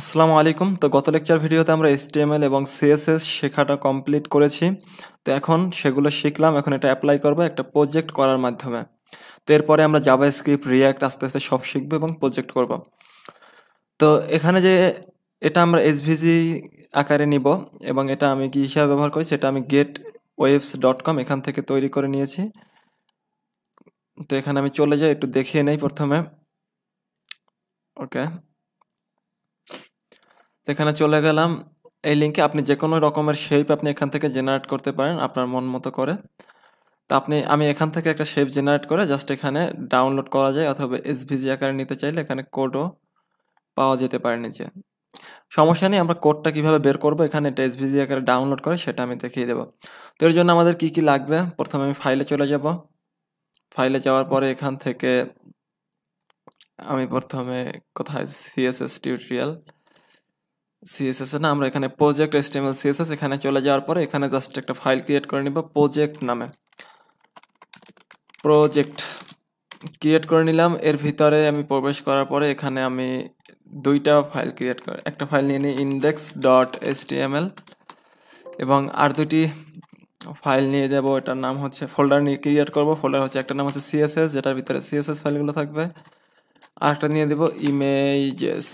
আসসালামু আলাইকুম তো গত লেকচার ভিডিওতে আমরা এসটিএমএল এবং সিএসএস শেখাটা কমপ্লিট করেছি তো এখন সেগুলো শিখলাম এখন এটা অ্যাপ্লাই করবো একটা প্রজেক্ট করার মাধ্যমে তো এরপরে আমরা জাবা স্ক্রিপ্ট রিয়াক্ট আস্তে আস্তে সব শিখবো এবং প্রজেক্ট করব তো এখানে যে এটা আমরা এসভিজি আকারে নিব এবং এটা আমি কি হিসাবে ব্যবহার করি সেটা আমি গেট ওয়েবস ডট কম এখান থেকে তৈরি করে নিয়েছি তো এখানে আমি চলে যাই একটু দেখিয়ে নেই প্রথমে ওকে এখানে চলে গেলাম এই লিঙ্কে আপনি যে কোনো রকমের শেপ আপনি এখান থেকে জেনারেট করতে পারেন আপনার মন মতো করে তো আপনি আমি এখান থেকে একটা শেপ জেনারেট করে জাস্ট এখানে ডাউনলোড করা যায় অথবা এসভিজি আকারে নিতে চাইলে এখানে কোডও পাওয়া যেতে পারে নিচে সমস্যা নেই আমরা কোডটা কিভাবে বের করব এখানে এটা এসভিজি আকারে ডাউনলোড করে সেটা আমি দেখিয়ে দেবো তো এর জন্য আমাদের কি কি লাগবে প্রথমে আমি ফাইলে চলে যাব ফাইলে যাওয়ার পরে এখান থেকে আমি প্রথমে কোথায় সিএসএস টিউটোরিয়াল সিএসএস না আমরা এখানে প্রজেক্ট এসটিএমএল সিএসএস এখানে চলে যাওয়ার পরে এখানে জাস্ট একটা ফাইল ক্রিয়েট করে নিব প্রজেক্ট নামে প্রজেক্ট ক্রিয়েট করে নিলাম এর ভিতরে আমি প্রবেশ করার পরে এখানে আমি দুইটা ফাইল ক্রিয়েট করে একটা ফাইল নিয়ে নিই ইন্ডেক্স ডট এসটিএমএল এবং আর দুটি ফাইল নিয়ে যাব এটার নাম হচ্ছে ফোল্ডার নিয়ে ক্রিয়েট করব ফোল্ডার হচ্ছে একটা নাম হচ্ছে সিএসএস যেটার ভিতরে সিএসএস ফাইলগুলো থাকবে আর একটা নিয়ে দেবো ইমেজেস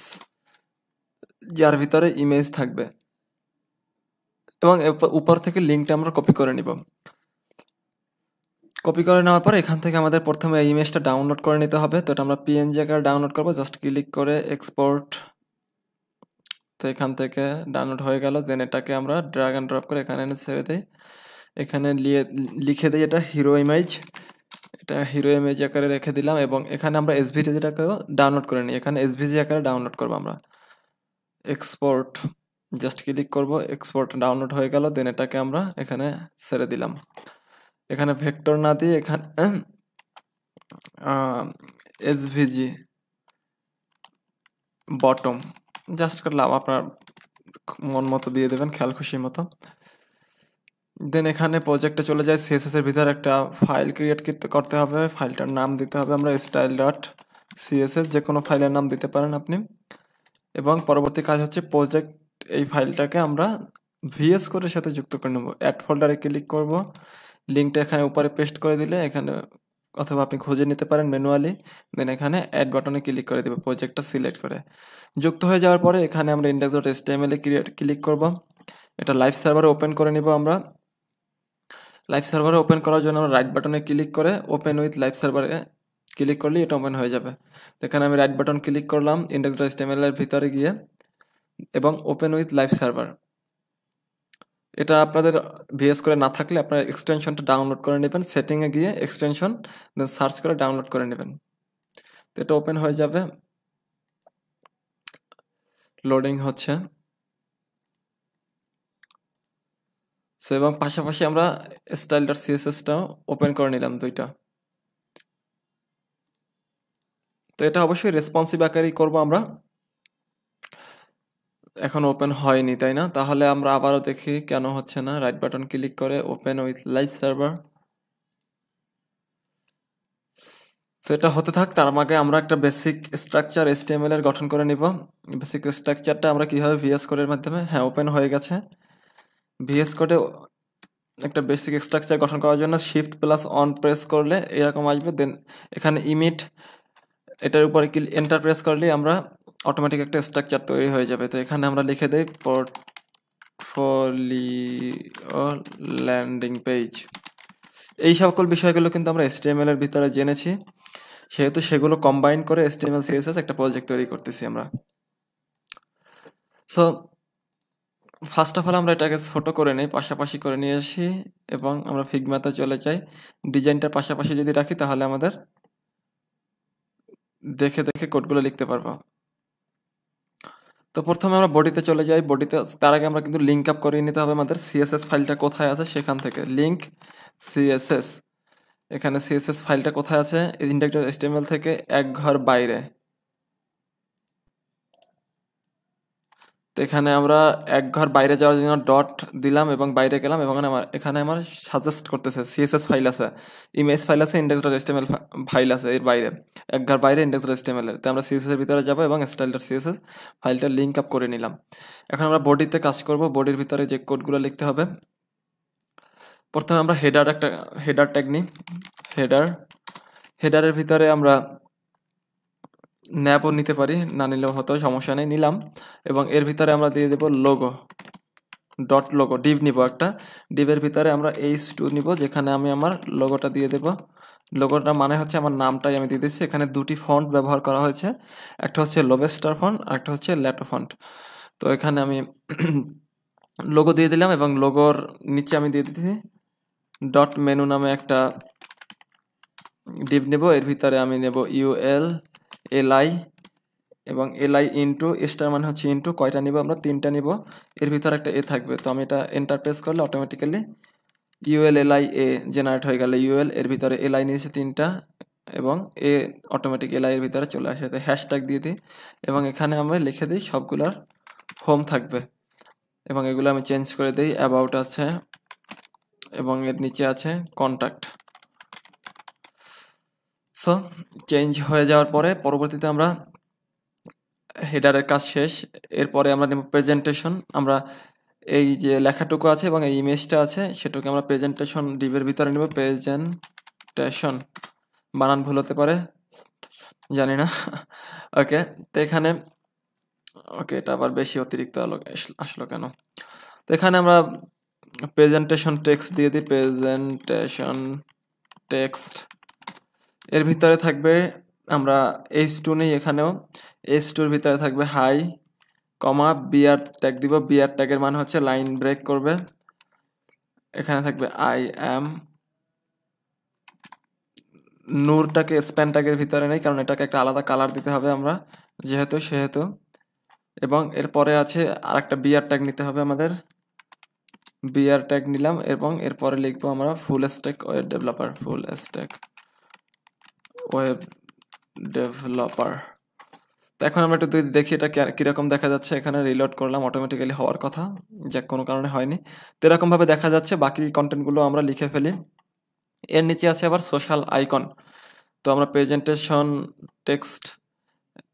যার ভিতরে ইমেজ থাকবে এবং উপর থেকে লিঙ্কটা আমরা কপি করে নিব কপি করে নেওয়ার পর এখান থেকে আমাদের প্রথমে এই ইমেজটা ডাউনলোড করে নিতে হবে তো এটা আমরা পিএনজি আকারে ডাউনলোড করবো জাস্ট ক্লিক করে এক্সপোর্ট তো এখান থেকে ডাউনলোড হয়ে গেল দেন এটাকে আমরা ড্রাগ অ্যান্ড ড্রপ করে এখানে এনে ছেড়ে দিই এখানে লিখে দিই এটা হিরো ইমেজ এটা হিরো ইমেজ আকারে রেখে দিলাম এবং এখানে আমরা এসভিজি যেটাকেও ডাউনলোড করে নিই এখানে এসভিজি আকারে ডাউনলোড করবো আমরা এক্সপোর্ট জাস্ট ক্লিক করব এক্সপোর্ট ডাউনলোড হয়ে গেল দেন এটাকে আমরা এখানে ছেড়ে দিলাম এখানে ভেক্টর না দিয়ে এখানে এসভিজি বটম জাস্ট করলাম আপনার মন মতো দিয়ে দেবেন খেয়াল খুশি মতো দেন এখানে প্রজেক্টে চলে যায় সিএসএস এর ভিতরে একটা ফাইল ক্রিয়েট করতে হবে ফাইলটার নাম দিতে হবে আমরা স্টাইল ডট সিএসএস যে কোনো ফাইলের নাম দিতে পারেন আপনি এবং পরবর্তী কাজ হচ্ছে প্রজেক্ট এই ফাইলটাকে আমরা ভিএস কোডের সাথে যুক্ত করে নেব অ্যাড ফোল্ডারে ক্লিক করব লিঙ্কটা এখানে উপরে পেস্ট করে দিলে এখানে অথবা আপনি খুঁজে নিতে পারেন ম্যানুয়ালি দেন এখানে অ্যাড বাটনে ক্লিক করে দেবে প্রজেক্টটা সিলেক্ট করে যুক্ত হয়ে যাওয়ার পরে এখানে আমরা ইন্ডেক্স ডট এসটিএমএল এ ক্লিক করব এটা লাইভ সার্ভারে ওপেন করে নিব আমরা লাইভ সার্ভারে ওপেন করার জন্য আমরা রাইট বাটনে ক্লিক করে ওপেন উইথ লাইভ সার্ভারে ক্লিক করলে এটা ওপেন হয়ে যাবে এখানে আমি রাইট বাটন ক্লিক করলাম ইন্ডেক্স ডট এর ভিতরে গিয়ে এবং ওপেন উইথ লাইভ সার্ভার এটা আপনাদের ভিএস করে না থাকলে আপনারা এক্সটেনশনটা ডাউনলোড করে নেবেন সেটিংয়ে গিয়ে এক্সটেনশন দেন সার্চ করে ডাউনলোড করে নেবেন তো এটা ওপেন হয়ে যাবে লোডিং হচ্ছে সো এবং পাশাপাশি আমরা স্টাইল ডট সিএসএসটাও ওপেন করে নিলাম দুইটা তো এটা অবশ্যই রেসপন্সিভ আকারেই করব আমরা এখন ওপেন হয়নি তাই না তাহলে আমরা আবারও দেখি কেন হচ্ছে না রাইট বাটন ক্লিক করে ওপেন উইথ লাইভ সার্ভার তো এটা হতে থাক তার আগে আমরা একটা বেসিক স্ট্রাকচার এসটিএমএল এর গঠন করে নিব বেসিক স্ট্রাকচারটা আমরা কীভাবে ভিএস কোডের মাধ্যমে হ্যাঁ ওপেন হয়ে গেছে ভিএস কোডে একটা বেসিক স্ট্রাকচার গঠন করার জন্য শিফট প্লাস অন প্রেস করলে এরকম আসবে দেন এখানে ইমিট এটার উপরে কি এন্টার প্রেস করলে আমরা অটোমেটিক একটা স্ট্রাকচার তৈরি হয়ে যাবে তো এখানে আমরা লিখে দেই পোর্টফোলিও ল্যান্ডিং পেজ এই সকল বিষয়গুলো কিন্তু আমরা এসটিএমএল এর ভিতরে জেনেছি সেহেতু সেগুলো কম্বাইন করে এসটিএমএল সিএসএস একটা প্রজেক্ট তৈরি করতেছি আমরা সো ফার্স্ট অফ অল আমরা এটাকে ছোট করে নিই পাশাপাশি করে নিয়ে আসি এবং আমরা ফিগমাতে চলে যাই ডিজাইনটা পাশাপাশি যদি রাখি তাহলে আমাদের দেখে দেখে কোডগুলো লিখতে পারবো তো প্রথমে আমরা বডিতে চলে যাই বডিতে তার আগে আমরা কিন্তু লিঙ্ক আপ করিয়ে নিতে হবে আমাদের সিএসএস ফাইলটা কোথায় আছে সেখান থেকে লিঙ্ক সিএসএস এখানে সিএসএস ফাইলটা কোথায় আছে ইন্ডেক্টর এস্টেমেল থেকে এক ঘর বাইরে তো এখানে আমরা এক ঘর বাইরে যাওয়ার জন্য ডট দিলাম এবং বাইরে গেলাম এবং আমার এখানে আমার সাজেস্ট করতেছে সিএসএস ফাইল আছে ইমেজ ফাইল আছে ইন্ডেক্স ডট এস্টেমেল ফাইল আছে এর বাইরে এক ঘর বাইরে ইন্ডেক্স ডট এস্টেমেলের তো আমরা সিএসএসের ভিতরে যাবো এবং স্টাইল ডট সিএসএস ফাইলটা লিঙ্ক আপ করে নিলাম এখন আমরা বডিতে কাজ করব বডির ভিতরে যে কোডগুলো লিখতে হবে প্রথমে আমরা হেডার একটা হেডার ট্যাগ নিই হেডার হেডারের ভিতরে আমরা ন্যাপও নিতে পারি না নিলেও হতো সমস্যা নেই নিলাম এবং এর ভিতরে আমরা দিয়ে দেব লোগো ডট লোগো ডিপ নিব একটা ডিপের ভিতরে আমরা এইচ টু নিব যেখানে আমি আমার লোগোটা দিয়ে দেব লোগোটা মানে হচ্ছে আমার নামটাই আমি দিয়ে দিচ্ছি এখানে দুটি ফন্ট ব্যবহার করা হয়েছে একটা হচ্ছে লোবেস্টার ফন্ট একটা হচ্ছে ল্যাটো ফন্ট তো এখানে আমি লোগো দিয়ে দিলাম এবং লোগোর নিচে আমি দিয়ে দিচ্ছি ডট মেনু নামে একটা ডিপ নেব এর ভিতরে আমি নেব ইউএল এলআই এবং এলআই ইন্টু স্টার মানে হচ্ছে ইন্টু কয়টা নিব আমরা তিনটা নিব এর ভিতর একটা এ থাকবে তো আমি এটা এন্টার প্রেস করলে অটোমেটিক্যালি ইউএল এলআই এ জেনারেট হয়ে গেল ইউএল এর ভিতরে এলআই নিয়েছে তিনটা এবং এ অটোমেটিক এলআই এর ভিতরে চলে আসে হ্যাশট্যাগ দিয়ে দিই এবং এখানে আমরা লিখে দিই সবগুলোর হোম থাকবে এবং এগুলো আমি চেঞ্জ করে দিই অ্যাবাউট আছে এবং এর নিচে আছে কন্ট্যাক্ট সো চেঞ্জ হয়ে যাওয়ার পরে পরবর্তীতে আমরা হেডারের কাজ শেষ এরপরে আমরা নেব প্রেজেন্টেশন আমরা এই যে লেখাটুকু আছে এবং এই ইমেজটা আছে সেটুকু আমরা প্রেজেন্টেশন ডিভের ভিতরে নেব প্রেজেন্টেশন বানান ভুল হতে পারে জানি না ওকে তো এখানে ওকে এটা আবার বেশি অতিরিক্ত আলো আসলো কেন তো এখানে আমরা প্রেজেন্টেশন টেক্সট দিয়ে দিই প্রেজেন্টেশন টেক্সট এর ভিতরে থাকবে আমরা এইচ টু নেই এখানেও এইচ টুর ভিতরে থাকবে হাই কমা বিআর ট্যাগ দিব বিআর ট্যাগের মান হচ্ছে লাইন ব্রেক করবে এখানে থাকবে আই অ্যাম নূরটাকে স্প্যান ট্যাগের ভিতরে নেই কারণ এটাকে একটা আলাদা কালার দিতে হবে আমরা যেহেতু সেহেতু এবং এরপরে আছে আর একটা বিআর ট্যাগ নিতে হবে আমাদের বিআর ট্যাগ নিলাম এবং এরপরে লিখবো আমরা full stack web developer full stack web developer তো এখন আমরা একটু দেখি এটা কীরকম দেখা যাচ্ছে এখানে রিলোড করলাম অটোমেটিক্যালি হওয়ার কথা যা কোনো কারণে হয়নি তো এরকমভাবে দেখা যাচ্ছে বাকি কন্টেন্টগুলো আমরা লিখে ফেলি এর নিচে আছে আবার সোশ্যাল আইকন তো আমরা প্রেজেন্টেশন টেক্সট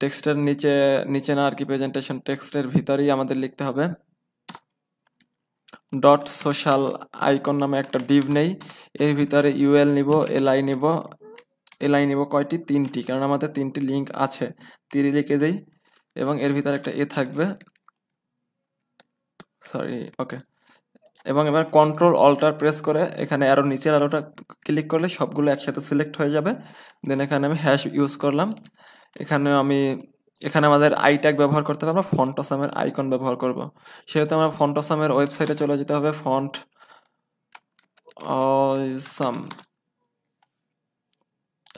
টেক্সটের নিচে নিচে না আর কি প্রেজেন্টেশন টেক্সটের ভিতরেই আমাদের লিখতে হবে ডট সোশ্যাল আইকন নামে একটা ডিভ নেই এর ভিতরে ইউএল নিব এলআই নিব এই লাইন নেব কয়টি তিনটি কারণ আমাদের তিনটি লিঙ্ক আছে তিরি লিখে দেই এবং এর ভিতরে একটা এ থাকবে সরি ওকে এবং এবার কন্ট্রোল অল্টার প্রেস করে এখানে আরও নিচের আলোটা ক্লিক করলে সবগুলো একসাথে সিলেক্ট হয়ে যাবে দেন এখানে আমি হ্যাশ ইউজ করলাম এখানে আমি এখানে আমাদের আই ট্যাগ ব্যবহার করতে হবে আমরা ফন্ট অসামের আইকন ব্যবহার করব সেহেতু আমরা ফন্ট অসামের ওয়েবসাইটে চলে যেতে হবে ফন্ট অসাম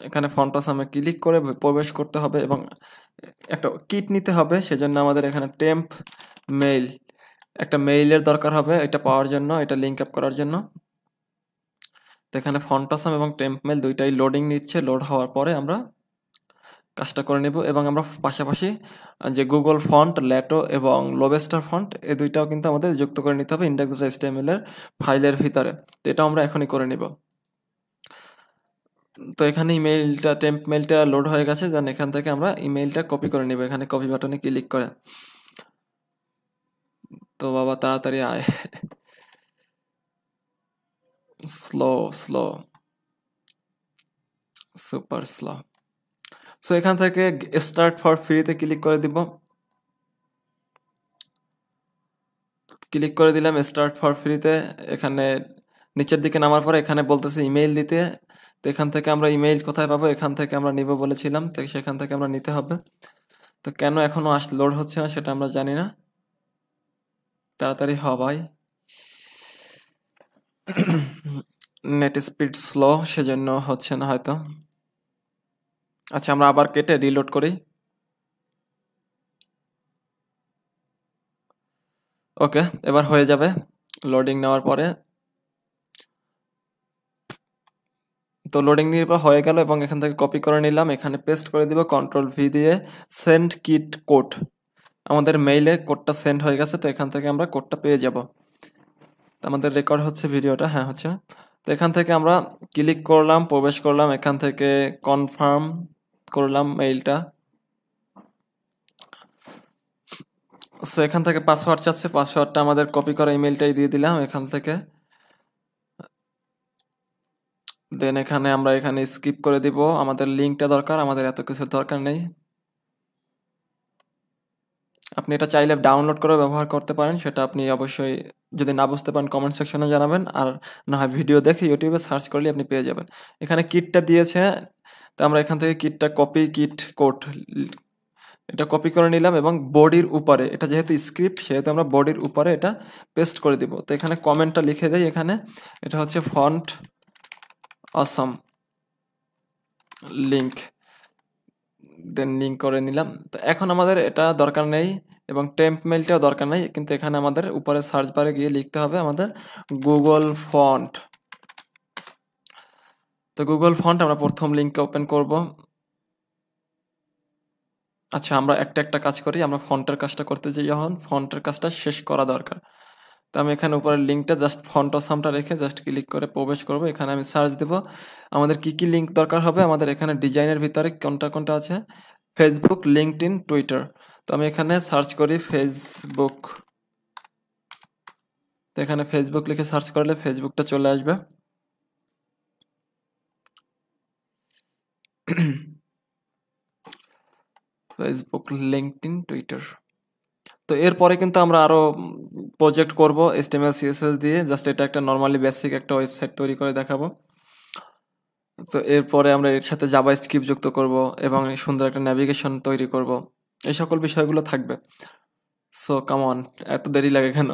এখানে আসামে ক্লিক করে প্রবেশ করতে হবে এবং একটা কিট নিতে হবে সেজন্য আমাদের এখানে টেম্প মেইল একটা মেইলের দরকার হবে এটা পাওয়ার জন্য এটা লিঙ্ক আপ করার জন্য তো এখানে আসাম এবং টেম্প মেল দুইটাই লোডিং নিচ্ছে লোড হওয়ার পরে আমরা কাজটা করে নেব এবং আমরা পাশাপাশি যে গুগল ফন্ট ল্যাটো এবং লোবেস্টার ফন্ট এই দুইটাও কিন্তু আমাদের যুক্ত করে নিতে হবে ইন্ডেক্স ডট এর ফাইলের ভিতরে তো এটা আমরা এখনই করে নেব তো এখানে ইমেইলটা টেম্প মেলটা লোড হয়ে গেছে দেন এখান থেকে আমরা ইমেইলটা কপি করে নেব এখানে কপি বাটনে ক্লিক করে তো বাবা তাড়াতাড়ি আয় slow slow super slow so এখান থেকে স্টার্ট ফর ফ্রিতে ক্লিক করে দিব ক্লিক করে দিলাম স্টার্ট ফর ফ্রিতে এখানে নিচের দিকে নামার পরে এখানে বলতেছে ইমেইল দিতে তো এখান থেকে আমরা ইমেইল কোথায় পাবো এখান থেকে আমরা নিব বলেছিলাম তো সেখান থেকে আমরা নিতে হবে তো কেন এখনও আস লোড হচ্ছে না সেটা আমরা জানি না তাড়াতাড়ি হবাই নেট স্পিড স্লো সেজন্য হচ্ছে না হয়তো আচ্ছা আমরা আবার কেটে রিলোড করি ওকে এবার হয়ে যাবে লোডিং নেওয়ার পরে তো লোডিং নির্ভর হয়ে গেল এবং এখান থেকে কপি করে নিলাম এখানে পেস্ট করে দিব কন্ট্রোল ভি দিয়ে সেন্ড কিট কোড আমাদের মেইলে কোডটা সেন্ড হয়ে গেছে তো এখান থেকে আমরা কোডটা পেয়ে যাব আমাদের রেকর্ড হচ্ছে ভিডিওটা হ্যাঁ হচ্ছে তো এখান থেকে আমরা ক্লিক করলাম প্রবেশ করলাম এখান থেকে কনফার্ম করলাম মেইলটা সো এখান থেকে পাসওয়ার্ড চাচ্ছে পাসওয়ার্ডটা আমাদের কপি করা ইমেলটাই দিয়ে দিলাম এখান থেকে দেন এখানে আমরা এখানে স্কিপ করে দিব আমাদের লিঙ্কটা দরকার আমাদের এত কিছুর দরকার নেই আপনি এটা চাইলে ডাউনলোড করে ব্যবহার করতে পারেন সেটা আপনি অবশ্যই যদি না বুঝতে পারেন কমেন্ট সেকশনে জানাবেন আর না হয় ভিডিও দেখে ইউটিউবে সার্চ করলে আপনি পেয়ে যাবেন এখানে কিটটা দিয়েছে তো আমরা এখান থেকে কিটটা কপি কিট কোড এটা কপি করে নিলাম এবং বডির উপরে এটা যেহেতু স্ক্রিপ্ট সেহেতু আমরা বডির উপরে এটা পেস্ট করে দিব তো এখানে কমেন্টটা লিখে দেয় এখানে এটা হচ্ছে font awesome link then link করে নিলাম তো এখন আমাদের এটা দরকার নেই এবং টেম্প মেলটাও দরকার নেই কিন্তু এখানে আমাদের উপরে সার্চ বারে গিয়ে লিখতে হবে আমাদের গুগল ফন্ট তো গুগল ফন্ট আমরা প্রথম লিঙ্কে ওপেন করব আচ্ছা আমরা একটা একটা কাজ করি আমরা ফন্টের কাজটা করতে যাই এখন ফন্টের কাজটা শেষ করা দরকার তো আমি এখানে উপরে লিঙ্কটা জাস্ট ফন্ট অসামটা রেখে জাস্ট ক্লিক করে প্রবেশ করব এখানে আমি সার্চ দেব আমাদের কি কি লিঙ্ক দরকার হবে আমাদের এখানে ডিজাইনের ভিতরে কোনটা কোনটা আছে ফেসবুক লিঙ্কড ইন টুইটার তো আমি এখানে সার্চ করি ফেসবুক তো এখানে ফেসবুক লিখে সার্চ করলে ফেসবুকটা চলে আসবে ফেসবুক লিঙ্কড ইন টুইটার তো এরপরে কিন্তু আমরা আরও প্রজেক্ট করবো এসটিএমএল সিএসএস দিয়ে জাস্ট এটা একটা নর্মালি বেসিক একটা ওয়েবসাইট তৈরি করে দেখাবো তো এরপরে আমরা এর সাথে জাবা স্ক্রিপ যুক্ত করব এবং সুন্দর একটা ন্যাভিগেশন তৈরি করব এই সকল বিষয়গুলো থাকবে সো কামন এত দেরি লাগে কেন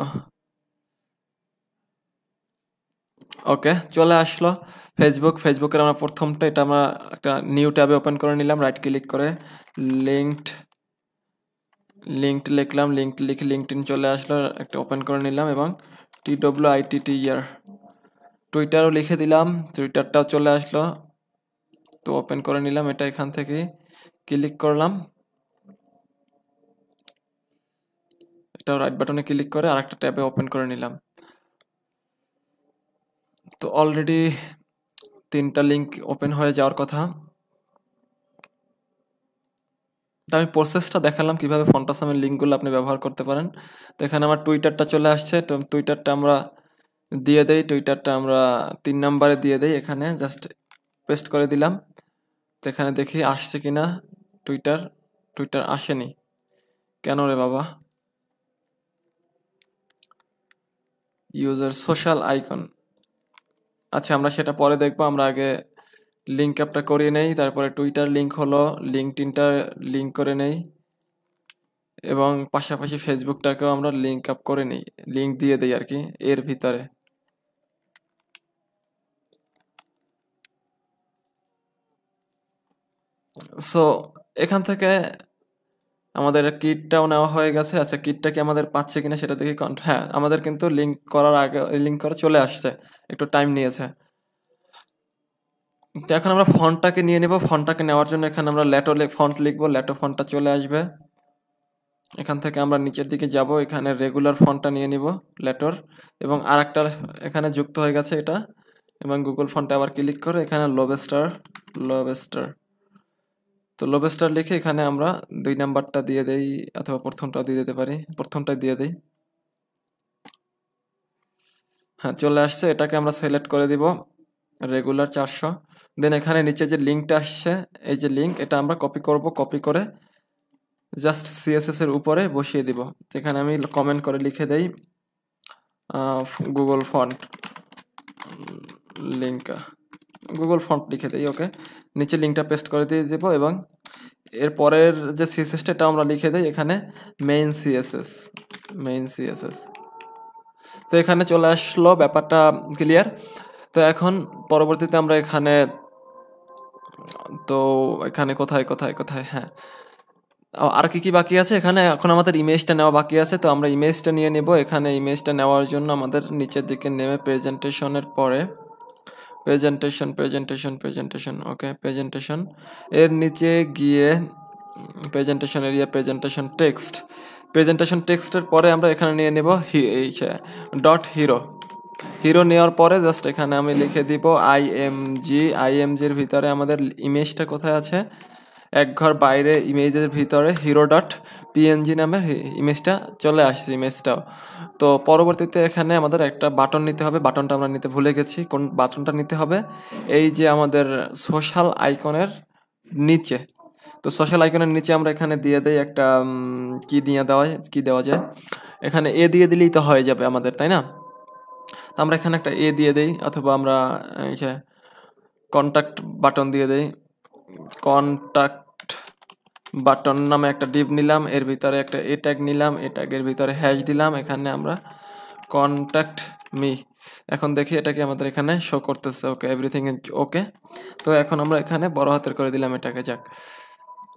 ওকে চলে আসলো ফেসবুক ফেসবুকের আমরা প্রথমটা এটা আমরা একটা নিউ ট্যাবে ওপেন করে নিলাম রাইট ক্লিক করে লিঙ্কড লিঙ্কড লিখলাম লিঙ্কড লিখে লিঙ্কড চলে আসলো একটা ওপেন করে নিলাম এবং টি ডব্লিউ আই টি টি ইয়ার টুইটারও লিখে দিলাম টুইটারটাও চলে আসলো তো ওপেন করে নিলাম এটা এখান থেকে ক্লিক করলাম এটা রাইট বাটনে ক্লিক করে আর একটা ট্যাবে ওপেন করে নিলাম তো অলরেডি তিনটা লিঙ্ক ওপেন হয়ে যাওয়ার কথা তো আমি প্রসেসটা দেখালাম কীভাবে ফন্টাসামের লিঙ্কগুলো আপনি ব্যবহার করতে পারেন তো এখানে আমার টুইটারটা চলে আসছে তো টুইটারটা আমরা দিয়ে দেই টুইটারটা আমরা তিন নাম্বারে দিয়ে দেই এখানে জাস্ট পেস্ট করে দিলাম তো এখানে দেখি আসছে কি না টুইটার টুইটার আসেনি কেন রে বাবা ইউজার সোশ্যাল আইকন আচ্ছা আমরা সেটা পরে দেখবো আমরা আগে লিঙ্ক আপটা করিয়ে নেই তারপরে টুইটার লিঙ্ক হলো লিঙ্কটিনটা লিঙ্ক করে নেই এবং পাশাপাশি ফেসবুকটাকেও আমরা লিঙ্ক আপ করে নিই লিঙ্ক দিয়ে দিই আর কি এর ভিতরে সো এখান থেকে আমাদের কিটটাও নেওয়া হয়ে গেছে আচ্ছা কিটটা কি আমাদের পাচ্ছে কিনা সেটা দেখি হ্যাঁ আমাদের কিন্তু লিঙ্ক করার আগে লিঙ্ক করা চলে আসছে একটু টাইম নিয়েছে তো এখন আমরা ফন্টটাকে নিয়ে নেব ফন্টটাকে নেওয়ার জন্য এখানে আমরা ল্যাটো ফন্ট লিখব ল্যাটো ফন্টটা চলে আসবে এখান থেকে আমরা নিচের দিকে যাব এখানে রেগুলার ফন্টটা নিয়ে নিব ল্যাটোর এবং আর একটা এখানে যুক্ত হয়ে গেছে এটা এবং গুগল ফন্টে আবার ক্লিক করে এখানে লোবেস্টার লোবেস্টার তো লোবেস্টার লিখে এখানে আমরা দুই নাম্বারটা দিয়ে দেই অথবা প্রথমটা দিয়ে দিতে পারি প্রথমটা দিয়ে দিই হ্যাঁ চলে আসছে এটাকে আমরা সিলেক্ট করে দিব রেগুলার চারশো দেন এখানে নিচে যে লিঙ্কটা আসছে এই যে লিঙ্ক এটা আমরা কপি করব কপি করে জাস্ট সিএসএসের উপরে বসিয়ে দিব যেখানে আমি কমেন্ট করে লিখে দেই Google font link Google font লিখে দিই ওকে নিচে লিঙ্কটা পেস্ট করে দিয়ে দেবো এবং এরপরের যে সিএসএসটা এটা আমরা লিখে দিই এখানে মেইন সিএসএস মেইন সিএসএস তো এখানে চলে আসলো ব্যাপারটা ক্লিয়ার তো এখন পরবর্তীতে আমরা এখানে তো এখানে কোথায় কোথায় কোথায় হ্যাঁ আর কি কি বাকি আছে এখানে এখন আমাদের ইমেজটা নেওয়া বাকি আছে তো আমরা ইমেজটা নিয়ে নেব এখানে ইমেজটা নেওয়ার জন্য আমাদের নিচের দিকে নেমে প্রেজেন্টেশনের পরে presentation presentation presentation okay presentation এর নিচে গিয়ে presentation area presentation text presentation টেক্সটের পরে আমরা এখানে নিয়ে নেব হি এই ডট হিরো হিরো নেওয়ার পরে জাস্ট এখানে আমি লিখে দিব আইএমজি আইএমজির ভিতরে আমাদের ইমেজটা কোথায় আছে এক ঘর বাইরে ইমেজের ভিতরে হিরো ডট পিএনজি নামের ইমেজটা চলে আসছে ইমেজটাও তো পরবর্তীতে এখানে আমাদের একটা বাটন নিতে হবে বাটনটা আমরা নিতে ভুলে গেছি কোন বাটনটা নিতে হবে এই যে আমাদের সোশ্যাল আইকনের নিচে তো সোশ্যাল আইকনের নিচে আমরা এখানে দিয়ে দেই একটা কি দিয়ে দেওয়া হয় কি দেওয়া যায় এখানে এ দিয়ে দিলেই তো হয়ে যাবে আমাদের তাই না তো আমরা এখানে একটা এ দিয়ে দেই অথবা আমরা কন্ট্যাক্ট বাটন দিয়ে দেই কন্ট্যাক্ট বাটন নামে একটা ডিপ নিলাম এর ভিতরে একটা এ ট্যাগ নিলাম এ ট্যাগের ভিতরে হ্যাশ দিলাম এখানে আমরা কন্ট্যাক্ট মি এখন দেখি এটাকে আমাদের এখানে শো করতেছে ওকে এভরিথিং ওকে তো এখন আমরা এখানে বড় হাতের করে দিলাম এটাকে যাক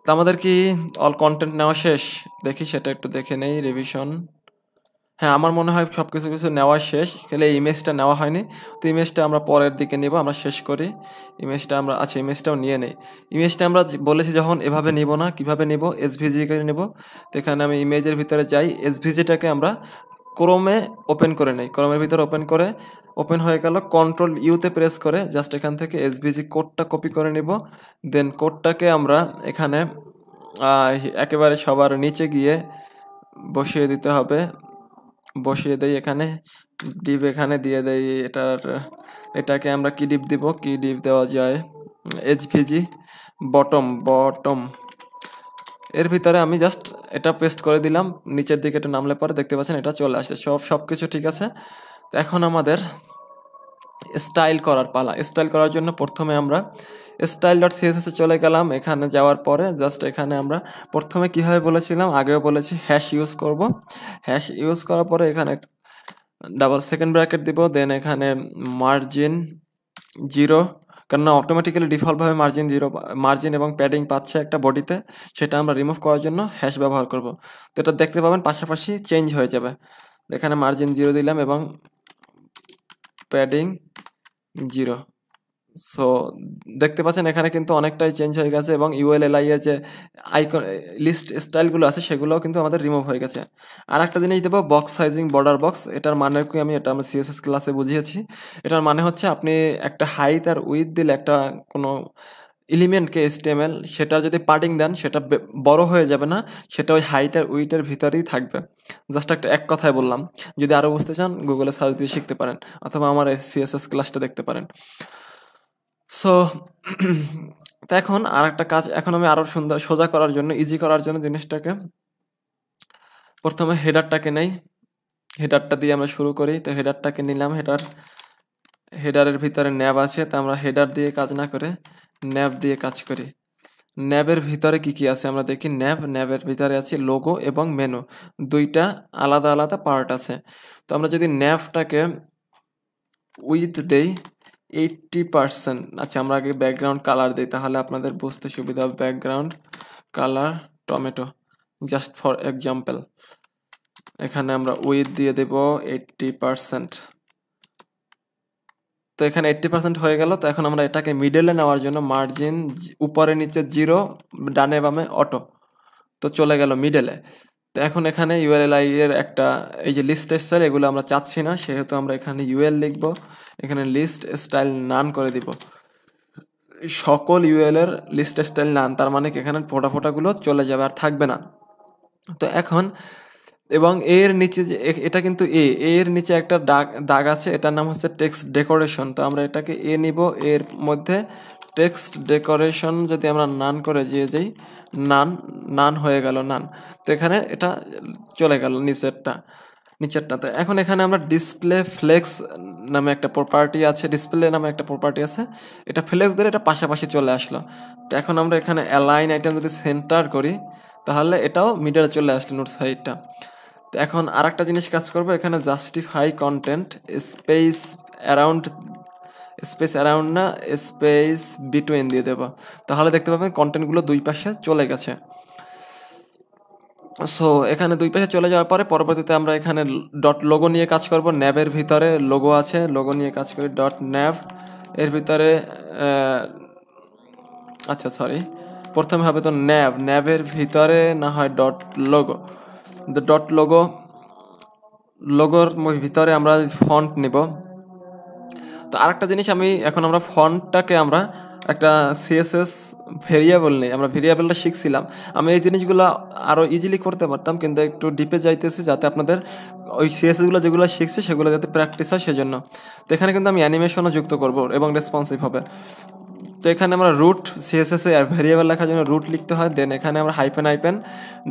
তো আমাদের কি অল কন্টেন্ট নেওয়া শেষ দেখি সেটা একটু দেখে নেই রিভিশন হ্যাঁ আমার মনে হয় সব কিছু কিছু নেওয়া শেষ খেলে ইমেজটা নেওয়া হয়নি তো ইমেজটা আমরা পরের দিকে নেব আমরা শেষ করি ইমেজটা আমরা আচ্ছা ইমেজটাও নিয়ে নেই ইমেজটা আমরা বলেছি যখন এভাবে নিব না কিভাবে এস এসভিজি করে নেব তো এখানে আমি ইমেজের ভিতরে যাই এসভিজিটাকে আমরা ক্রোমে ওপেন করে নেই ক্রোমের ভিতরে ওপেন করে ওপেন হয়ে গেল কন্ট্রোল ইউতে প্রেস করে জাস্ট এখান থেকে এসভিজি কোডটা কপি করে নেব দেন কোডটাকে আমরা এখানে একেবারে সবার নিচে গিয়ে বসিয়ে দিতে হবে বসিয়ে দেই এখানে ডিপ এখানে দিয়ে দেই এটার এটাকে আমরা কি ডিপ দিব কি ডিপ দেওয়া যায় এইচভিজি বটম বটম এর ভিতরে আমি জাস্ট এটা পেস্ট করে দিলাম নিচের দিকে এটা নামলে পরে দেখতে পাচ্ছেন এটা চলে আসছে সব সব কিছু ঠিক আছে এখন আমাদের স্টাইল করার পালা স্টাইল করার জন্য প্রথমে আমরা স্টাইল ডট সিএসএসে চলে গেলাম এখানে যাওয়ার পরে জাস্ট এখানে আমরা প্রথমে কীভাবে বলেছিলাম আগেও বলেছি হ্যাশ ইউজ করব হ্যাশ ইউজ করার পরে এখানে ডাবল সেকেন্ড ব্র্যাকেট দিব দেন এখানে মার্জিন জিরো কেননা অটোমেটিক্যালি ডিফল্টভাবে মার্জিন জিরো মার্জিন এবং প্যাডিং পাচ্ছে একটা বডিতে সেটা আমরা রিমুভ করার জন্য হ্যাশ ব্যবহার করব তো এটা দেখতে পাবেন পাশাপাশি চেঞ্জ হয়ে যাবে এখানে মার্জিন জিরো দিলাম এবং প্যাডিং জিরো সো দেখতে পাচ্ছেন এখানে কিন্তু অনেকটাই চেঞ্জ হয়ে গেছে এবং ইউএলএলআই এর যে আইকন লিস্ট স্টাইলগুলো আছে সেগুলোও কিন্তু আমাদের রিমুভ হয়ে গেছে আর একটা জিনিস দেবো বক্স সাইজিং বর্ডার বক্স এটার মানে কি আমি এটা আমার সিএসএস ক্লাসে বুঝিয়েছি এটার মানে হচ্ছে আপনি একটা হাইট আর উইথ দিলে একটা কোনো এলিমেন্টকে এসটিএমএল সেটা যদি পার্টিং দেন সেটা বড় হয়ে যাবে না সেটা ওই হাইট আর উইটের ভিতরেই থাকবে জাস্ট একটা এক কথায় বললাম যদি আরও বুঝতে চান গুগলে সার্চ দিয়ে শিখতে পারেন অথবা আমার সিএসএস ক্লাসটা দেখতে পারেন সো তো এখন আর একটা কাজ এখন আমি আরও সুন্দর সোজা করার জন্য ইজি করার জন্য জিনিসটাকে প্রথমে হেডারটাকে নেই হেডারটা দিয়ে আমরা শুরু করি তো হেডারটাকে নিলাম হেডার হেডারের ভিতরে ন্যাব আছে তো আমরা হেডার দিয়ে কাজ না করে ন্যাব দিয়ে কাজ করি ন্যাবের ভিতরে কি কি আছে আমরা দেখি ন্যাব ন্যাবের ভিতরে আছে লোগো এবং মেনু দুইটা আলাদা আলাদা পার্ট আছে তো আমরা যদি ন্যাবটাকে উইথ দেই এইট্টি পার্সেন্ট আচ্ছা আমরা আগে ব্যাকগ্রাউন্ড কালার দিই তাহলে আপনাদের বুঝতে সুবিধা হবে background colour tomato just for example এখানে আমরা উইথ দিয়ে দেব এইট্টি পার্সেন্ট তো এখানে এইট্টি পার্সেন্ট হয়ে গেল তো এখন আমরা এটাকে মিডলে নেওয়ার জন্য মার্জিন উপরে নিচে জিরো ডানে বামে অটো তো চলে গেল মিডলে তো এখন এখানে ইউএলএলআই এর একটা এই যে লিস্ট স্টাইল এগুলো আমরা চাচ্ছি না সেহেতু আমরা এখানে ইউএল লিখব এখানে লিস্ট স্টাইল নান করে দিব সকল ইউএল এর লিস্ট স্টাইল নান তার মানে এখানে ফোটা ফোটাগুলো চলে যাবে আর থাকবে না তো এখন এবং এর নিচে যে এটা কিন্তু এ এর নিচে একটা দাগ দাগ আছে এটার নাম হচ্ছে টেক্সট ডেকোরেশন তো আমরা এটাকে এ নিব এর মধ্যে টেক্সট ডেকোরেশন যদি আমরা নান করে যেয়ে যাই নান নান হয়ে গেল নান তো এখানে এটা চলে গেল নিচেরটা নিচেরটাতে এখন এখানে আমরা ডিসপ্লে ফ্লেক্স নামে একটা প্রপার্টি আছে ডিসপ্লে নামে একটা প্রপার্টি আছে এটা ফ্লেক্স দিলে এটা পাশাপাশি চলে আসলো তো এখন আমরা এখানে অ্যালাইন আইটেম যদি সেন্টার করি তাহলে এটাও মিডিয়ার চলে আসলো নোট সাইডটা তো এখন আর একটা জিনিস কাজ করবো এখানে justify content space around space around না স্পেস বিটুইন দিয়ে দেবো তাহলে দেখতে পাবেন কন্টেন্টগুলো দুই পাশে চলে গেছে সো এখানে দুই পাশে চলে যাওয়ার পরে পরবর্তীতে আমরা এখানে ডট লোগো নিয়ে কাজ করব ন্যাবের ভিতরে লোগো আছে লোগো নিয়ে কাজ করি ডট ন্যাব এর ভিতরে আচ্ছা সরি প্রথমে হবে তো ন্যাব ন্যাবের ভিতরে না হয় ডট লোগো ডট লোগো লোগোর ভিতরে আমরা ফন্ট নিব তো আরেকটা জিনিস আমি এখন আমরা ফন্টটাকে আমরা একটা সিএসএস ভেরিয়েবল নেই আমরা ভেরিয়েবলটা শিখছিলাম আমি এই জিনিসগুলো আরও ইজিলি করতে পারতাম কিন্তু একটু ডিপে যাইতেছি যাতে আপনাদের ওই সিএসএসগুলো যেগুলো শিখছে সেগুলো যাতে প্র্যাকটিস হয় সেজন্য তো এখানে কিন্তু আমি অ্যানিমেশনও যুক্ত করব এবং রেসপন্সিভ হবে তো এখানে আমরা রুট সিএসএস এ ভেরিয়েবল লেখার জন্য রুট লিখতে হয় দেন এখানে আমরা হাইপেন হাইপেন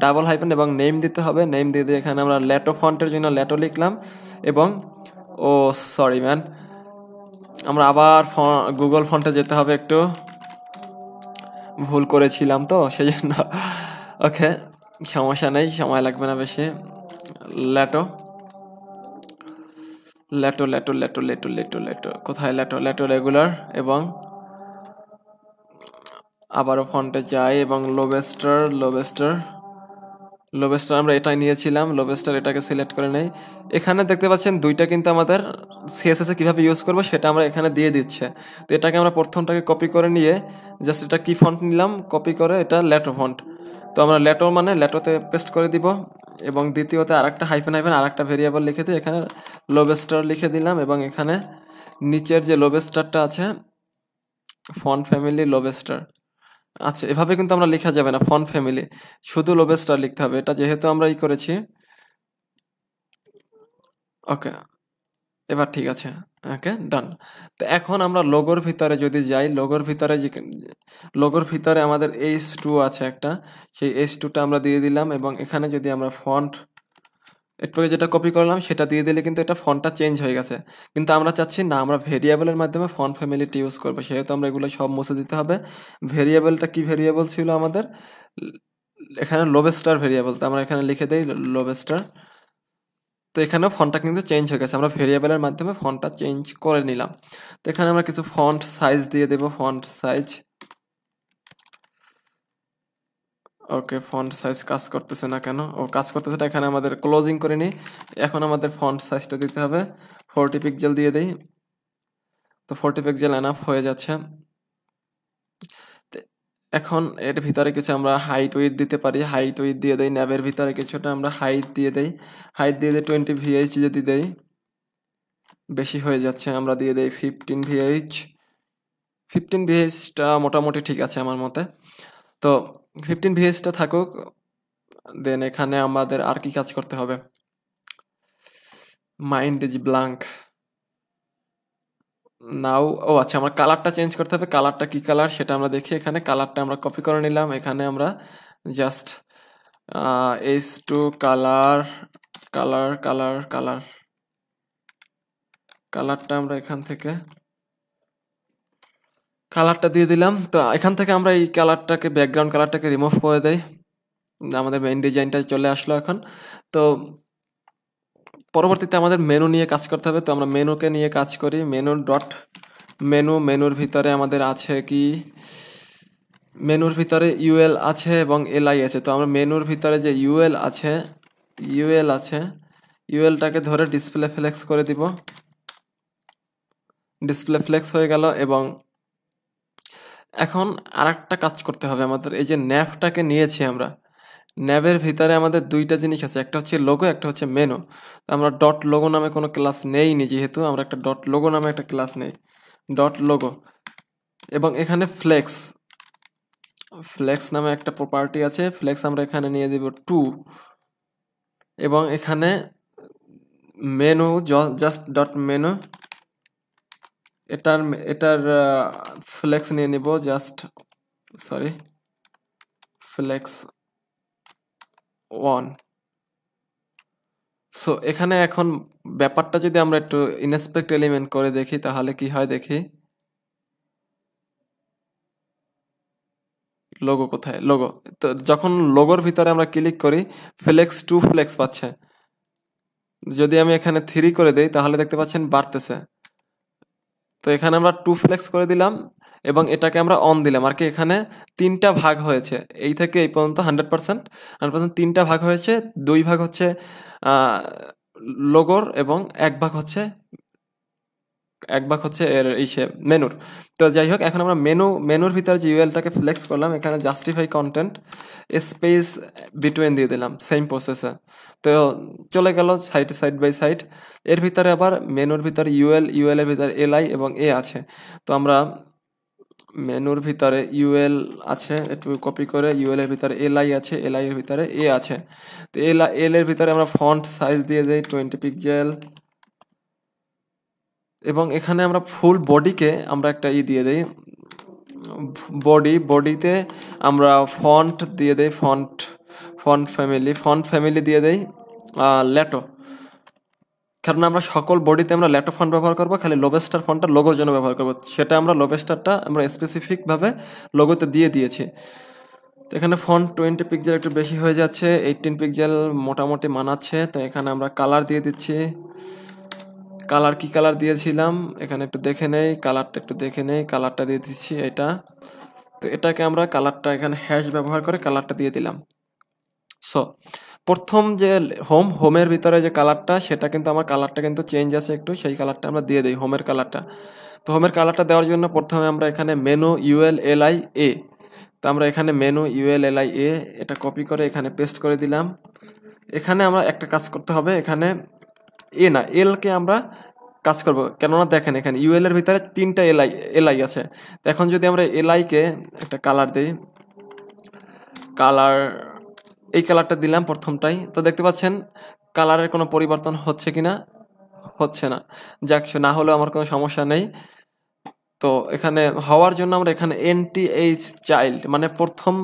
ডাবল হাইপেন এবং নেম দিতে হবে নেম দিয়ে দিয়ে এখানে আমরা ল্যাটো ফন্টের জন্য ল্যাটো লিখলাম এবং ও সরি ম্যান আমরা আবার গুগল ফোনটা যেতে হবে একটু ভুল করেছিলাম তো সেই জন্য ওকে সমস্যা নেই সময় লাগবে না বেশি Lato Lato Lato Lato Lato Lato Lato কোথায় ল্যাটো ল্যাটো রেগুলার এবং আবারও ফোনটা যাই এবং লোবেস্টার লোবেস্টার লোবেস্টার আমরা এটাই নিয়েছিলাম লোবেস্টার এটাকে সিলেক্ট করে নেই এখানে দেখতে পাচ্ছেন দুইটা কিন্তু আমাদের সিএসএসে কীভাবে ইউজ করবো সেটা আমরা এখানে দিয়ে দিচ্ছে তো এটাকে আমরা প্রথমটাকে কপি করে নিয়ে জাস্ট এটা কি ফন্ট নিলাম কপি করে এটা ল্যাটো ফন্ট তো আমরা ল্যাটো মানে ল্যাটোতে পেস্ট করে দিব এবং দ্বিতীয়তে আরেকটা হাইফেন হাইফেন আর একটা ভেরিয়েবল লিখে দিই এখানে লোবেস্টার লিখে দিলাম এবং এখানে নিচের যে লোবেস্টারটা আছে ফন্ট ফ্যামিলি লোবেস্টার আচ্ছা এভাবে কিন্তু আমরা লেখা যাবে না ফন ফ্যামিলি শুধু লোবেস্টার লিখতে হবে এটা যেহেতু আমরা ই করেছি ওকে এবার ঠিক আছে ওকে ডান তো এখন আমরা লোগোর ভিতরে যদি যাই লোগোর ভিতরে যে লোগোর ভিতরে আমাদের এইচ টু আছে একটা সেই এইচ টুটা আমরা দিয়ে দিলাম এবং এখানে যদি আমরা ফন্ট একটু যেটা কপি করলাম সেটা দিয়ে দিলে কিন্তু এটা ফন্টটা চেঞ্জ হয়ে গেছে কিন্তু আমরা চাচ্ছি না আমরা ভেরিয়েবলের মাধ্যমে ফন্ট ফ্যামিলিটি ইউজ করবো সেহেতু আমরা এগুলো সব মুছে দিতে হবে ভেরিয়েবলটা কি ভেরিয়েবল ছিল আমাদের এখানে লোবেস্টার ভেরিয়েবল তো আমরা এখানে লিখে দিই লোবেস্টার তো এখানেও ফন্টটা কিন্তু চেঞ্জ হয়ে গেছে আমরা ভেরিয়েবলের মাধ্যমে ফন্টটা চেঞ্জ করে নিলাম তো এখানে আমরা কিছু ফন্ট সাইজ দিয়ে দেবো font size okay font size কাজ করতেছে না কেন ও কাজ করতেছে না এখানে আমাদের ক্লোজিং করে নিই এখন আমাদের ফন্ট সাইজটা দিতে হবে ফোরটি পিক্সেল দিয়ে দিই তো ফোরটি পিক্সেল এনাফ হয়ে যাচ্ছে এখন এর ভিতরে কিছু আমরা হাইট উইট দিতে পারি হাইট উইট দিয়ে দিই ন্যাবের ভিতরে কিছুটা আমরা হাইট দিয়ে দেই হাইট দিয়ে দিই টোয়েন্টি ভিএইচ যদি দেই বেশি হয়ে যাচ্ছে আমরা দিয়ে দেই ফিফটিন ভিএইচ ফিফটিন ভিএইচটা মোটামুটি ঠিক আছে আমার মতে তো ফিফটিন ভিএসটা থাকুক দেন এখানে আমাদের আর কি কাজ করতে হবে মাইন্ড ইজ ব্লাঙ্ক নাও ও আচ্ছা আমার কালারটা চেঞ্জ করতে হবে কালারটা কি কালার সেটা আমরা দেখি এখানে কালারটা আমরা কপি করে নিলাম এখানে আমরা just as two color color color color কালারটা আমরা এখান থেকে কালারটা দিয়ে দিলাম তো এখান থেকে আমরা এই কালারটাকে ব্যাকগ্রাউন্ড কালারটাকে রিমুভ করে দেই আমাদের মেন ডিজাইনটা চলে আসলো এখন তো পরবর্তীতে আমাদের মেনু নিয়ে কাজ করতে হবে তো আমরা মেনুকে নিয়ে কাজ করি মেনু ডট মেনু মেনুর ভিতরে আমাদের আছে কি মেনুর ভিতরে ইউএল আছে এবং এলআই আছে তো আমরা মেনুর ভিতরে যে ইউএল আছে ইউএল আছে ইউএলটাকে ধরে ডিসপ্লে ফ্লেক্স করে দিব ডিসপ্লে ফ্লেক্স হয়ে গেল এবং এখন আর একটা কাজ করতে হবে আমাদের এই যে ন্যাভটাকে নিয়েছি আমরা ন্যাবের ভিতরে আমাদের দুইটা জিনিস আছে একটা হচ্ছে লোগো একটা হচ্ছে মেনো আমরা ডট লোগো নামে কোনো ক্লাস নেই নি যেহেতু আমরা একটা ডট লোগো নামে একটা ক্লাস নেই ডট লোগো এবং এখানে ফ্লেক্স ফ্লেক্স নামে একটা প্রপার্টি আছে ফ্লেক্স আমরা এখানে নিয়ে দেব টু এবং এখানে মেনো জাস্ট ডট মেনো এটার এটার ফ্লেক্স নিয়ে নিব just sorry flex one so এখানে এখন ব্যাপারটা যদি আমরা একটু ইনস্পেক্ট এলিমেন্ট করে দেখি তাহলে কি হয় দেখি লোগো কোথায় লোগো তো যখন লোগোর ভিতরে আমরা ক্লিক করি ফ্লেক্স টু ফ্লেক্স পাচ্ছে যদি আমি এখানে থ্রি করে দিই তাহলে দেখতে পাচ্ছেন বাড়তেছে তো এখানে আমরা টু ফ্লেক্স করে দিলাম এবং এটাকে আমরা অন দিলাম আর কি এখানে তিনটা ভাগ হয়েছে এই থেকে এই পর্যন্ত হান্ড্রেড পার্সেন্ট হান্ড্রেড তিনটা ভাগ হয়েছে দুই ভাগ হচ্ছে লোগোর এবং এক ভাগ হচ্ছে এক ভাগ হচ্ছে এর এই সে মেনুর তো যাই হোক এখন আমরা মেনু মেনুর ভিতরে যে ইউএলটাকে ফ্লেক্স করলাম এখানে জাস্টিফাই কন্টেন্ট স্পেস বিটুইন দিয়ে দিলাম সেম প্রসেসে তো চলে গেল সাইড সাইড বাই সাইড এর ভিতরে আবার মেনুর ভিতরে ইউএল ইউএল এর ভিতরে এলআই এবং এ আছে তো আমরা মেনুর ভিতরে ইউএল আছে একটু কপি করে ইউএল এর ভিতরে এলআই আছে এলআইয়ের এর ভিতরে এ আছে তো এল এল এর ভিতরে আমরা ফন্ট সাইজ দিয়ে দিই টোয়েন্টি পিক্সেল এবং এখানে আমরা ফুল বডিকে আমরা একটা ই দিয়ে দিই বডি বডিতে আমরা ফন্ট দিয়ে দেই font font family font family দিয়ে দেই ল্যাটো কারণ আমরা সকল বডিতে আমরা ল্যাটো ফন্ট ব্যবহার করবো খালি লোবেস্টার ফন্টটা লোগোর জন্য ব্যবহার করবো সেটা আমরা লোবেস্টারটা আমরা স্পেসিফিকভাবে লোগোতে দিয়ে দিয়েছি তো এখানে ফন্ট টোয়েন্টি পিকজেল একটু বেশি হয়ে যাচ্ছে এইটিন পিকজেল মোটামুটি মানাচ্ছে তো এখানে আমরা কালার দিয়ে দিচ্ছি কালার কি কালার দিয়েছিলাম এখানে একটু দেখে নেই কালারটা একটু দেখে নেই কালারটা দিয়ে দিচ্ছি এটা তো এটাকে আমরা কালারটা এখানে হ্যাশ ব্যবহার করে কালারটা দিয়ে দিলাম সো প্রথম যে হোম হোমের ভিতরে যে কালারটা সেটা কিন্তু আমার কালারটা কিন্তু চেঞ্জ আছে একটু সেই কালারটা আমরা দিয়ে দিই হোমের কালারটা তো হোমের কালারটা দেওয়ার জন্য প্রথমে আমরা এখানে menu UL L I A তো আমরা এখানে menu UL L I A এটা কপি করে এখানে পেস্ট করে দিলাম এখানে আমরা একটা কাজ করতে হবে এখানে এ না এলকে আমরা কাজ করব কেননা দেখেন এখানে ইউএল এর ভিতরে তিনটা এলআই এলআই আছে তো এখন যদি আমরা এলআইকে একটা কালার দিই কালার এই কালারটা দিলাম প্রথমটাই তো দেখতে পাচ্ছেন কালারের কোনো পরিবর্তন হচ্ছে কি না হচ্ছে না যা কিছু না হলেও আমার কোনো সমস্যা নেই তো এখানে হওয়ার জন্য আমরা এখানে এনটিএইচ চাইল্ড মানে প্রথম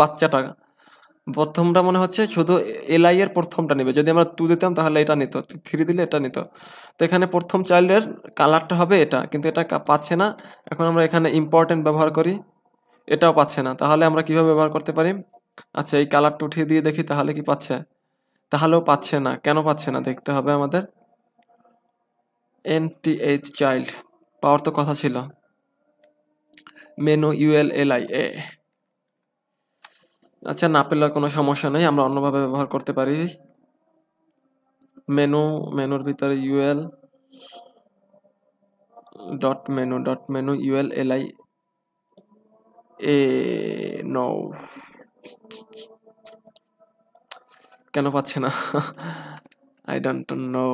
বাচ্চাটা প্রথমটা মনে হচ্ছে শুধু এলআই এর প্রথমটা নেবে যদি আমরা টু দিতাম তাহলে এটা নিত থ্রি দিলে এটা নিত তো এখানে প্রথম চাইল্ডের কালারটা হবে এটা কিন্তু এটা পাচ্ছে না এখন আমরা এখানে ইম্পর্টেন্ট ব্যবহার করি এটাও পাচ্ছে না তাহলে আমরা কিভাবে ব্যবহার করতে পারি আচ্ছা এই কালারটা উঠিয়ে দিয়ে দেখি তাহলে কি পাচ্ছে তাহলেও পাচ্ছে না কেন পাচ্ছে না দেখতে হবে আমাদের এন টি এইচ চাইল্ড পাওয়ার তো কথা ছিল menu UL L I A আচ্ছা না পেলে কোনো সমস্যা নেই আমরা অন্যভাবে ব্যবহার করতে পারি মেনু মেনুর ভিতরে UL dot menu dot menu UL LI A নৌ কেন পাচ্ছে না আই ডোন্ট নো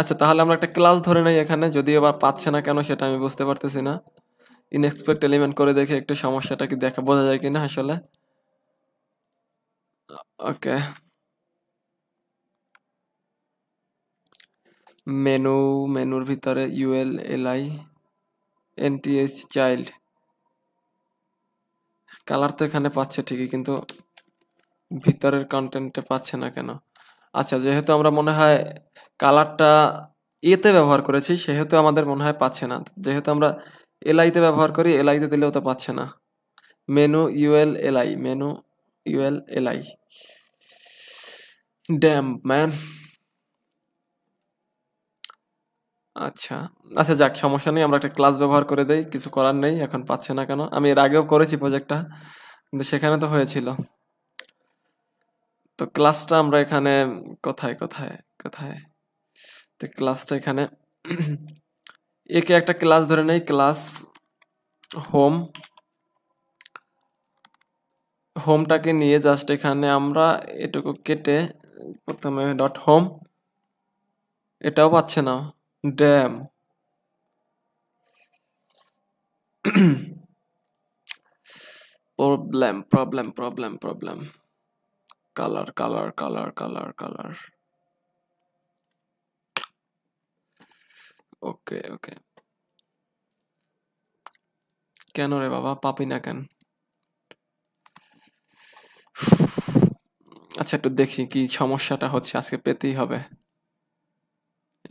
আচ্ছা তাহলে আমরা একটা ক্লাস ধরে নেই এখানে যদি আবার পাচ্ছে না কেন সেটা আমি বুঝতে পারতেছি না ইনএক্সপেক্ট এলিমেন্ট করে দেখে একটু সমস্যাটা কি দেখা বোঝা যায় কিনা আসলে ওকে মেনু মেনুর ভিতরে UL LI nth child color তো এখানে পাচ্ছে ঠিকই কিন্তু ভিতরের কন্টেন্টে পাচ্ছে না কেন আচ্ছা যেহেতু আমরা মনে হয় কালারটা এতে ব্যবহার করেছি সেহেতু আমাদের মনে হয় পাচ্ছে না যেহেতু আমরা এলআইতে ব্যবহার করি এলআইতে দিলেও তো পাচ্ছে না menu UL LI menu UL LI damn man আচ্ছা আচ্ছা যাক সমস্যা নেই আমরা একটা ক্লাস ব্যবহার করে দেই কিছু করার নেই এখন পাচ্ছে না কেন আমি এর আগেও করেছি প্রজেক্টটা কিন্তু সেখানে তো হয়েছিল তো ক্লাসটা আমরা এখানে কোথায় কোথায় কোথায় তো ক্লাসটা এখানে একে একটা ক্লাস ধরে নেই ক্লাস হোম হোমটাকে নিয়ে জাস্ট এখানে আমরা এটুকু কেটে প্রথমে ডট হোম এটাও পাচ্ছে না damn problem problem problem problem color color color color color okay okay কেন রে বাবা পাপি না কেন আচ্ছা একটু দেখি কি সমস্যাটা হচ্ছে আজকে পেতেই হবে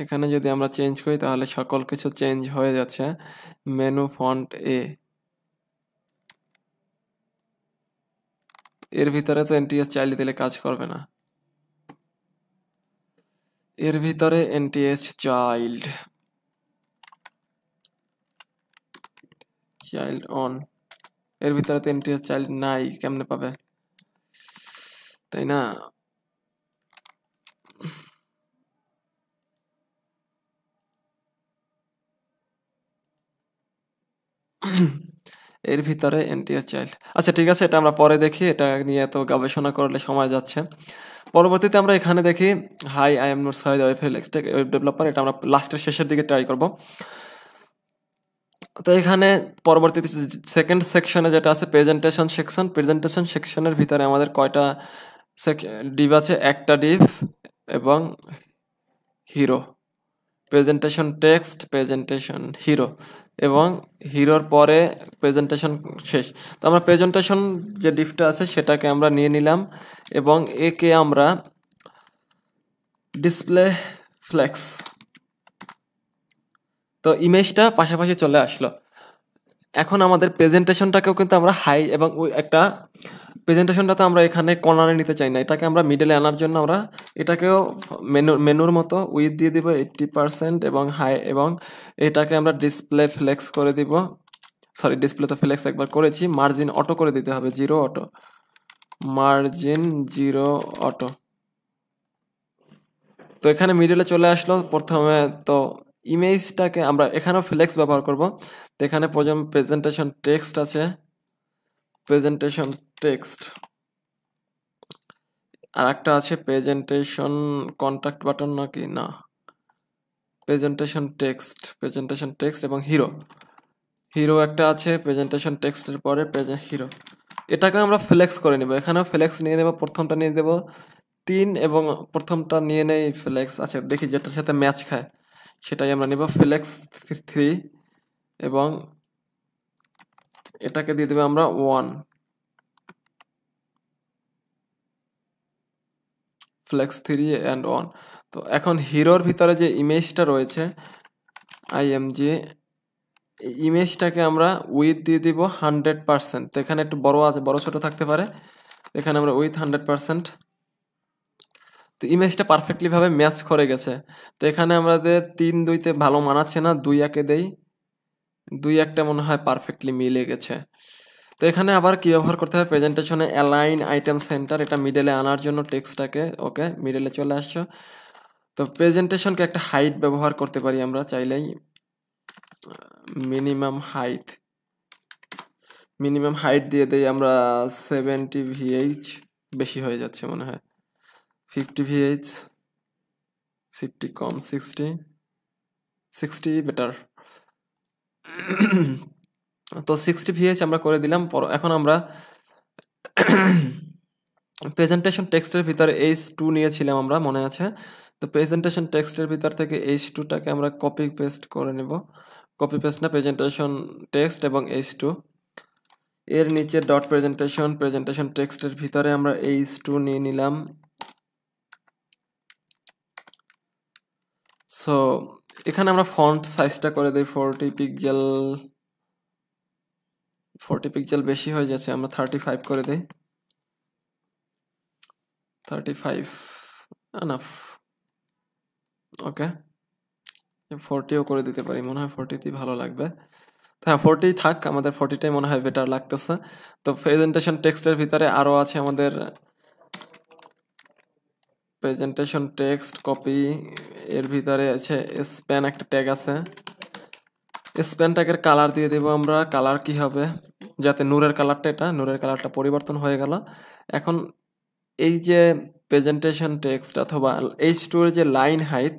এখানে যদি আমরা চেঞ্জ করি তাহলে সকল কিছু চেঞ্জ হয়ে যাচ্ছে মেনু ফন্ট এ এর ভিতরে তো এনটিএস চাইলে দিলে কাজ করবে না এর ভিতরে এনটিএস চাইল্ড চাইল্ড অন এর ভিতরে তো এন্ট্রি চাইল্ড নাই কেমনে পাবে তাই না এর ভিতরে এন্টিয়ার চাইল্ড আচ্ছা ঠিক আছে এটা আমরা পরে দেখি এটা নিয়ে এত গবেষণা করলে সময় যাচ্ছে পরবর্তীতে আমরা এখানে দেখি hi I am not Saeed web web developer এটা আমরা লাস্টের শেষের দিকে ট্রাই করবো তো এখানে পরবর্তীতে সেকেন্ড সেকশনে যেটা আছে প্রেজেন্টেশন সেকশন প্রেজেন্টেশন সেকশনের ভিতরে আমাদের কয়টা ডিপ আছে একটা ডিপ এবং hero presentation text presentation hero এবং হিরোর পরে প্রেজেন্টেশন শেষ তো আমরা প্রেজেন্টেশন যে ডিপটা আছে সেটাকে আমরা নিয়ে নিলাম এবং একে আমরা ডিসপ্লে ফ্লেক্স তো ইমেজটা পাশাপাশি চলে আসলো এখন আমাদের প্রেজেন্টেশনটাকেও কিন্তু আমরা হাই এবং ওই একটা প্রেজেন্টেশনটা তো আমরা এখানে কর্নারে নিতে চাই না এটাকে আমরা মিডলে আনার জন্য আমরা এটাকেও মেনু মেনুর মতো উইথ দিয়ে দিব এইট্টি পারসেন্ট এবং হাই এবং এটাকে আমরা ডিসপ্লে ফ্লেক্স করে দিব সরি ডিসপ্লে তো ফ্লেক্স একবার করেছি মার্জিন অটো করে দিতে হবে zero auto margin zero auto তো এখানে মিডলে চলে আসলো প্রথমে তো ইমেজটাকে আমরা এখানেও ফ্লেক্স ব্যবহার করব তো এখানে প্রেজেন্টেশন টেক্সট আছে প্রেজেন্টেশন টেক্সট আর একটা আছে প্রেজেন্টেশন কন্ট্যাক্ট বাটন নাকি না প্রেজেন্টেশন টেক্সট প্রেজেন্টেশন টেক্সট এবং হিরো হিরো একটা আছে প্রেজেন্টেশন টেক্সটের পরে প্রেজেন্ট হিরো এটাকে আমরা ফ্লেক্স করে নেব এখানেও ফ্লেক্স নিয়ে নেব প্রথমটা নিয়ে দেব তিন এবং প্রথমটা নিয়ে নেই ফ্লেক্স আছে দেখি যেটার সাথে ম্যাচ খায় সেটাই আমরা নেব ফ্লেক্স থ্রি এবং এটাকে দিয়ে দেবে আমরা one flex three and one তো এখন হিরোর ভিতরে যে ইমেজটা রয়েছে আইএমজি ইমেজটাকে আমরা উইথ দিয়ে দিব হান্ড্রেড পারসেন্ট এখানে একটু বড় আছে বড় ছোট থাকতে পারে এখানে আমরা উইথ হান্ড্রেড পারসেন্ট তো ইমেজটা পারফেক্টলিভাবে ম্যাচ করে গেছে তো এখানে আমাদের তিন দুইতে ভালো মানাচ্ছে না দুই একে দেই দুই একটা মনে হয় পারফেক্টলি মিলে গেছে তো এখানে আবার কী ব্যবহার করতে হবে প্রেজেন্টেশনে অ্যালাইন আইটেম সেন্টার এটা মিডেলে আনার জন্য টেক্সটাকে ওকে মিডলে চলে আসছো তো প্রেজেন্টেশনকে একটা হাইট ব্যবহার করতে পারি আমরা চাইলেই মিনিমাম হাইট মিনিমাম হাইট দিয়ে দেই আমরা সেভেন্টি ভিএইচ বেশি হয়ে যাচ্ছে মনে হয় ফিফটি ভিএইচ ফিফটি কম সিক্সটি সিক্সটি বেটার তো সিক্সটি ভিএইচ আমরা করে দিলাম পর এখন আমরা প্রেজেন্টেশন টেক্সটের ভিতরে এইচ টু নিয়েছিলাম আমরা মনে আছে তো প্রেজেন্টেশন টেক্সটের ভিতর থেকে এইচ টুটাকে আমরা কপি পেস্ট করে নেব কপি পেস্ট না প্রেজেন্টেশন টেক্সট এবং এইচ টু এর নিচে ডট প্রেজেন্টেশন প্রেজেন্টেশন টেক্সটের ভিতরে আমরা এইচ টু নিয়ে নিলাম সো এখানে আমরা ফন্ট সাইজটা করে দিই ফোরটি পিকজেল ফোরটি পিকজেল বেশি হয়ে যাচ্ছে আমরা থার্টি ফাইভ করে দিই থার্টি ফাইভ ওকে ফোরটিও করে দিতে পারি মনে হয় ফোরটিতেই ভালো লাগবে হ্যাঁ ফোরটি থাক আমাদের ফোরটিটাই মনে হয় বেটার লাগতেছে তো প্রেজেন্টেশন টেক্সটের ভিতরে আরও আছে আমাদের প্রেজেন্টেশন টেক্সট কপি এর ভিতরে আছে স্প্যান একটা ট্যাগ আছে স্প্যান ট্যাগের কালার দিয়ে দেবো আমরা কালার কি হবে যাতে নূরের কালারটা এটা নূরের কালারটা পরিবর্তন হয়ে গেল এখন এই যে প্রেজেন্টেশন টেক্সট অথবা এইচ টুর যে লাইন হাইট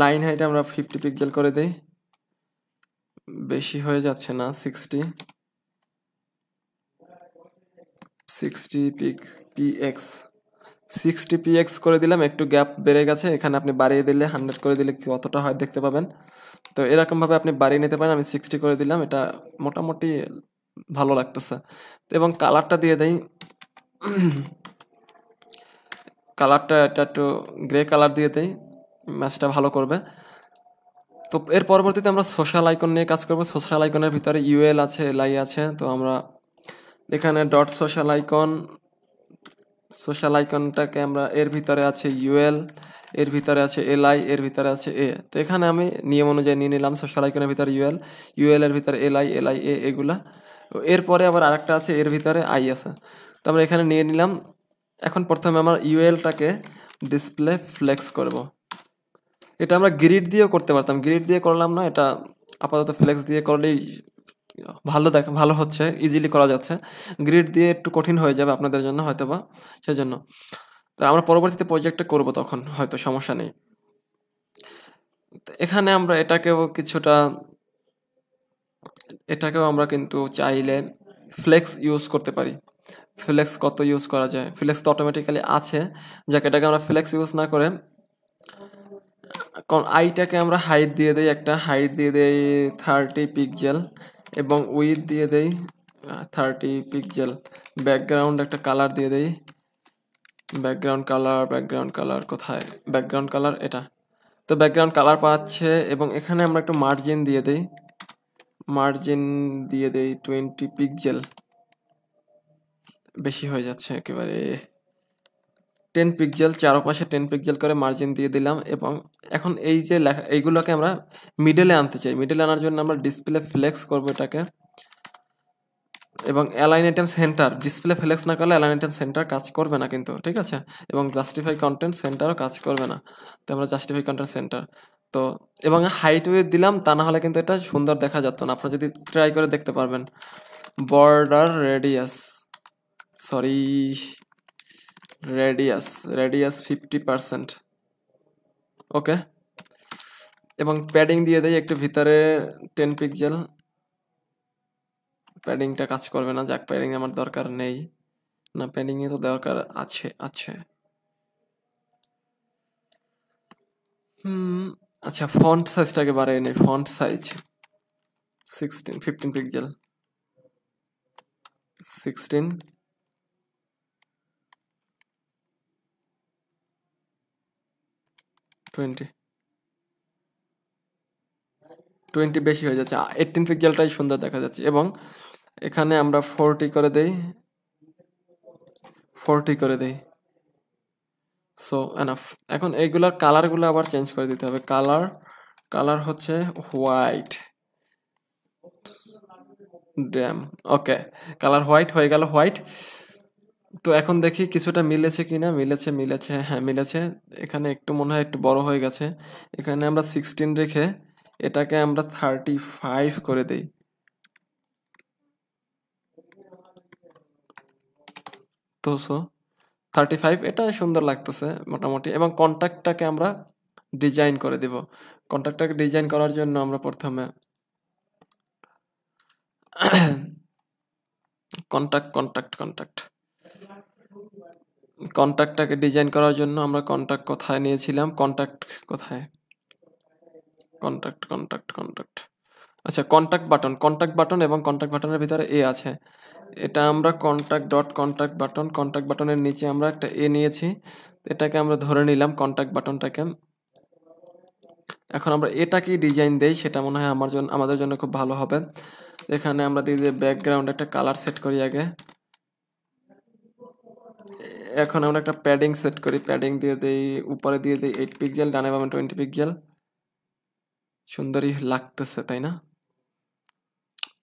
লাইন হাইট আমরা ফিফটি পিক্সেল করে দিই বেশি হয়ে যাচ্ছে না sixty sixty pick PX sixty PX করে দিলাম একটু গ্যাপ বেড়ে গেছে এখানে আপনি বাড়িয়ে দিলে হান্ড্রেড করে দিলে কতটা হয় দেখতে পাবেন তো এরকমভাবে আপনি বাড়িয়ে নিতে পারেন আমি সিক্সটি করে দিলাম এটা মোটামুটি ভালো লাগতেছে এবং কালারটা দিয়ে দেই কালারটা এটা একটু গ্রে কালার দিয়ে দেই ম্যাচটা ভালো করবে তো এর পরবর্তীতে আমরা সোশ্যাল আইকন নিয়ে কাজ করবো সোশ্যাল আইকনের ভিতরে ইউএল আছে এলআই আছে তো আমরা এখানে ডট সোশ্যাল আইকন সোশ্যাল আইকনটাকে আমরা এর ভিতরে আছে ইউএল এর ভিতরে আছে এলআই এর ভিতরে আছে এ তো এখানে আমি নিয়ম অনুযায়ী নিয়ে নিলাম সোশ্যাল আইকনের ভিতরে ইউএল ইউএল এর ভিতরে এলআই এলআই এ এগুলা এরপরে আবার আরেকটা আছে এর ভিতরে আই আছে তো আমরা এখানে নিয়ে নিলাম এখন প্রথমে আমরা ইউএলটাকে ডিসপ্লে ফ্লেক্স করব। এটা আমরা গ্রিড দিয়েও করতে পারতাম গ্রিড দিয়ে করলাম না এটা আপাতত ফ্লেক্স দিয়ে করলেই ভালো দেখ ভালো হচ্ছে ইজিলি করা যাচ্ছে গ্রিড দিয়ে একটু কঠিন হয়ে যাবে আপনাদের জন্য হয়তো বা সেই জন্য তো আমরা পরবর্তীতে প্রজেক্টটা করব তখন হয়তো সমস্যা নেই এখানে আমরা এটাকেও কিছুটা এটাকেও আমরা কিন্তু চাইলে ফ্লেক্স ইউজ করতে পারি ফ্লেক্স কত ইউজ করা যায় ফ্লেক্স তো অটোমেটিক্যালি আছে যাকে এটাকে আমরা ফ্লেক্স ইউজ না করে আইটাকে আমরা হাইট দিয়ে দেই একটা হাইট দিয়ে দেই থার্টি পিকজেল এবং উইথ দিয়ে দেই থার্টি পিক্সেল ব্যাকগ্রাউন্ড একটা কালার দিয়ে দেই ব্যাকগ্রাউন্ড কালার ব্যাকগ্রাউন্ড কালার কোথায় ব্যাকগ্রাউন্ড কালার এটা তো ব্যাকগ্রাউন্ড কালার পাচ্ছে এবং এখানে আমরা একটু মার্জিন দিয়ে দেই মার্জিন দিয়ে দেই টোয়েন্টি পিক্সেল বেশি হয়ে যাচ্ছে একেবারে টেন পিক্সেল চারপাশে টেন পিক্সেল করে মার্জিন দিয়ে দিলাম এবং এখন এই যে লেখা এইগুলোকে আমরা মিডলে আনতে চাই মিডলে আনার জন্য আমরা ডিসপ্লে ফ্লেক্স করবো এটাকে এবং align item center display flex না করলে অ্যালাইন আইটেম সেন্টার কাজ করবে না কিন্তু ঠিক আছে এবং জাস্টিফাই কন্টেন্ট সেন্টারও কাজ করবে না তো আমরা জাস্টিফাই কন্টেন্ট সেন্টার তো এবং হাইট ওয়ে দিলাম তা না হলে কিন্তু এটা সুন্দর দেখা যেত না আপনারা যদি ট্রাই করে দেখতে পারবেন border radius sorry radius radius fifty percent okay এবং প্যাডিং দিয়ে দেয় একটু ভিতরে টেন পিক্সেল প্যাডিংটা কাজ করবে না যাক প্যাডিং আমার দরকার নেই না প্যাডিংয়ে তো দরকার আছে আছে হুম আচ্ছা ফন্ট সাইজটাকে বাড়াই নেই font size sixteen fifteen pixel sixteen twenty twenty বেশি হয়ে যাচ্ছে এইটিন পিক্সেলটাই সুন্দর দেখা যাচ্ছে এবং এখানে আমরা ফোরটি করে দেই ফোরটি করে দেই সো এনাফ এখন এইগুলার কালারগুলো আবার চেঞ্জ করে দিতে হবে কালার কালার হচ্ছে white damn okay color white হয়ে গেল হোয়াইট তো এখন দেখি কিছুটা মিলেছে কি না মিলেছে মিলেছে হ্যাঁ মিলেছে এখানে একটু মনে হয় একটু বড় হয়ে গেছে এখানে আমরা সিক্সটিন রেখে এটাকে আমরা থার্টি ফাইভ করে দেই তো সো থার্টি ফাইভ এটা সুন্দর লাগতেছে মোটামুটি এবং কন্ট্যাক্টটাকে আমরা ডিজাইন করে দিব কন্ট্যাক্টটাকে ডিজাইন করার জন্য আমরা প্রথমে কন্ট্যাক্ট কন্ট্যাক্ট কন্ট্যাক্ট কন্ট্যাক্টটাকে ডিজাইন করার জন্য আমরা কন্ট্যাক্ট কোথায় নিয়েছিলাম কন্ট্যাক্ট কোথায় কন্ট্যাক্ট কন্ট্যাক্ট কন্ট্যাক্ট আচ্ছা কন্ট্যাক্ট বাটন কন্ট্যাক্ট বাটন এবং কন্ট্যাক্ট বাটনের ভিতরে এ আছে এটা আমরা contact dot contact button contact বাটনের নিচে আমরা একটা এ নিয়েছি এটাকে আমরা ধরে নিলাম কন্ট্যাক্ট বাটনটাকে এখন আমরা এটাকে ডিজাইন দেই সেটা মনে হয় আমার জন্য আমাদের জন্য খুব ভালো হবে এখানে আমরা দিয়ে ব্যাকগ্রাউন্ড একটা কালার সেট করি আগে এখন আমরা একটা প্যাডিং সেট করি প্যাডিং দিয়ে দেই উপরে দিয়ে দেই এইট পিকজেল ডানে বামে টোয়েন্টি পিকজেল সুন্দরই লাগতেছে তাই না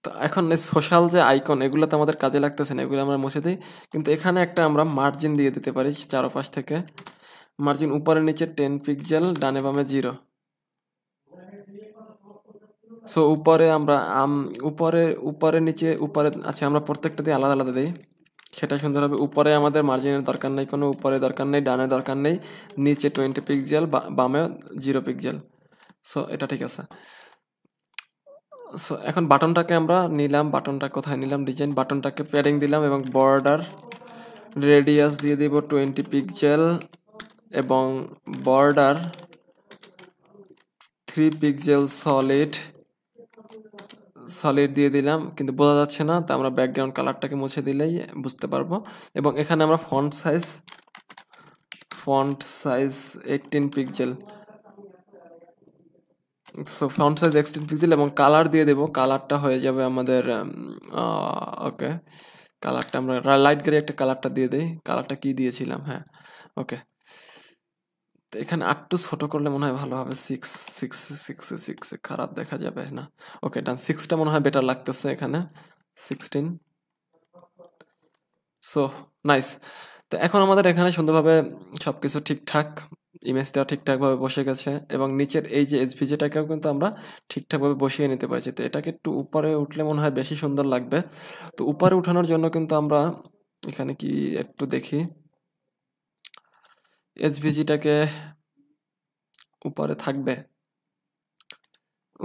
তো এখন সোশ্যাল যে আইকন এগুলো তো আমাদের কাজে লাগতেছে না এগুলো আমরা মুছে দিই কিন্তু এখানে একটা আমরা মার্জিন দিয়ে দিতে পারি চারপাশ থেকে মার্জিন উপরে নিচে টেন পিকজেল ডানে বামে জিরো সো উপরে আমরা উপরে উপরে নিচে উপরে আচ্ছা আমরা প্রত্যেকটা দিয়ে আলাদা আলাদা দিই সেটা সুন্দর হবে উপরে আমাদের মার্জিনের দরকার নেই কোনো উপরে দরকার নেই ডানে দরকার নেই নিচে টোয়েন্টি পিক্সেল বামে জিরো পিক্সেল সো এটা ঠিক আছে সো এখন বাটনটাকে আমরা নিলাম বাটনটা কোথায় নিলাম ডিজাইন বাটনটাকে প্যাডিং দিলাম এবং বর্ডার রেডিয়াস দিয়ে দিব টোয়েন্টি পিক্সেল এবং border three pixel solid solid দিয়ে দিলাম কিন্তু বোঝা যাচ্ছে না তা আমরা ব্যাকগ্রাউন্ড কালারটাকে মুছে দিলেই বুঝতে পারবো এবং এখানে আমরা font size font size eighteen pixel so font size sixteen pixel এবং কালার দিয়ে দেবো কালারটা হয়ে যাবে আমাদের ওকে কালারটা আমরা লাইট গ্রে একটা কালারটা দিয়ে দিই কালারটা কী দিয়েছিলাম হ্যাঁ ওকে তো এখানে আটটু ছোটো করলে মনে হয় ভালো হবে সিক্স সিক্স সিক্স সিক্স খারাপ দেখা যাবে না ওকে ডান সিক্সটা মনে হয় বেটার লাগতেছে এখানে সিক্সটিন সো নাইস তো এখন আমাদের এখানে সুন্দরভাবে সব কিছু ঠিকঠাক ইমেজটা ঠিকঠাকভাবে বসে গেছে এবং নিচের এই যে এসভিজিটাকেও কিন্তু আমরা ঠিকঠাকভাবে বসিয়ে নিতে পারছি তো এটাকে একটু উপরে উঠলে মনে হয় বেশি সুন্দর লাগবে তো উপরে উঠানোর জন্য কিন্তু আমরা এখানে কি একটু দেখি এসভিজিটাকে উপরে থাকবে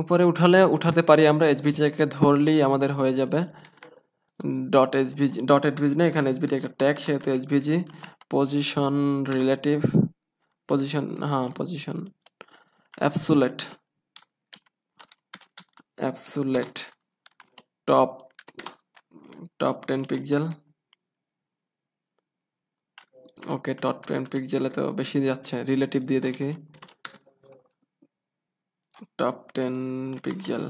উপরে উঠালে উঠাতে পারি আমরা এসভিজিটাকে ধরলেই আমাদের হয়ে যাবে ডট এসভিজি ডট এসভিজি না এখানে এসভিজি একটা ট্যাগ সেহেতু এসভিজি পজিশন রিলেটিভ পজিশন হ্যাঁ position absolute absolute top top ten pixel okay dot pen পিক্সেলে তো বেশি যাচ্ছে রিলেটিভ দিয়ে দেখি top ten pixel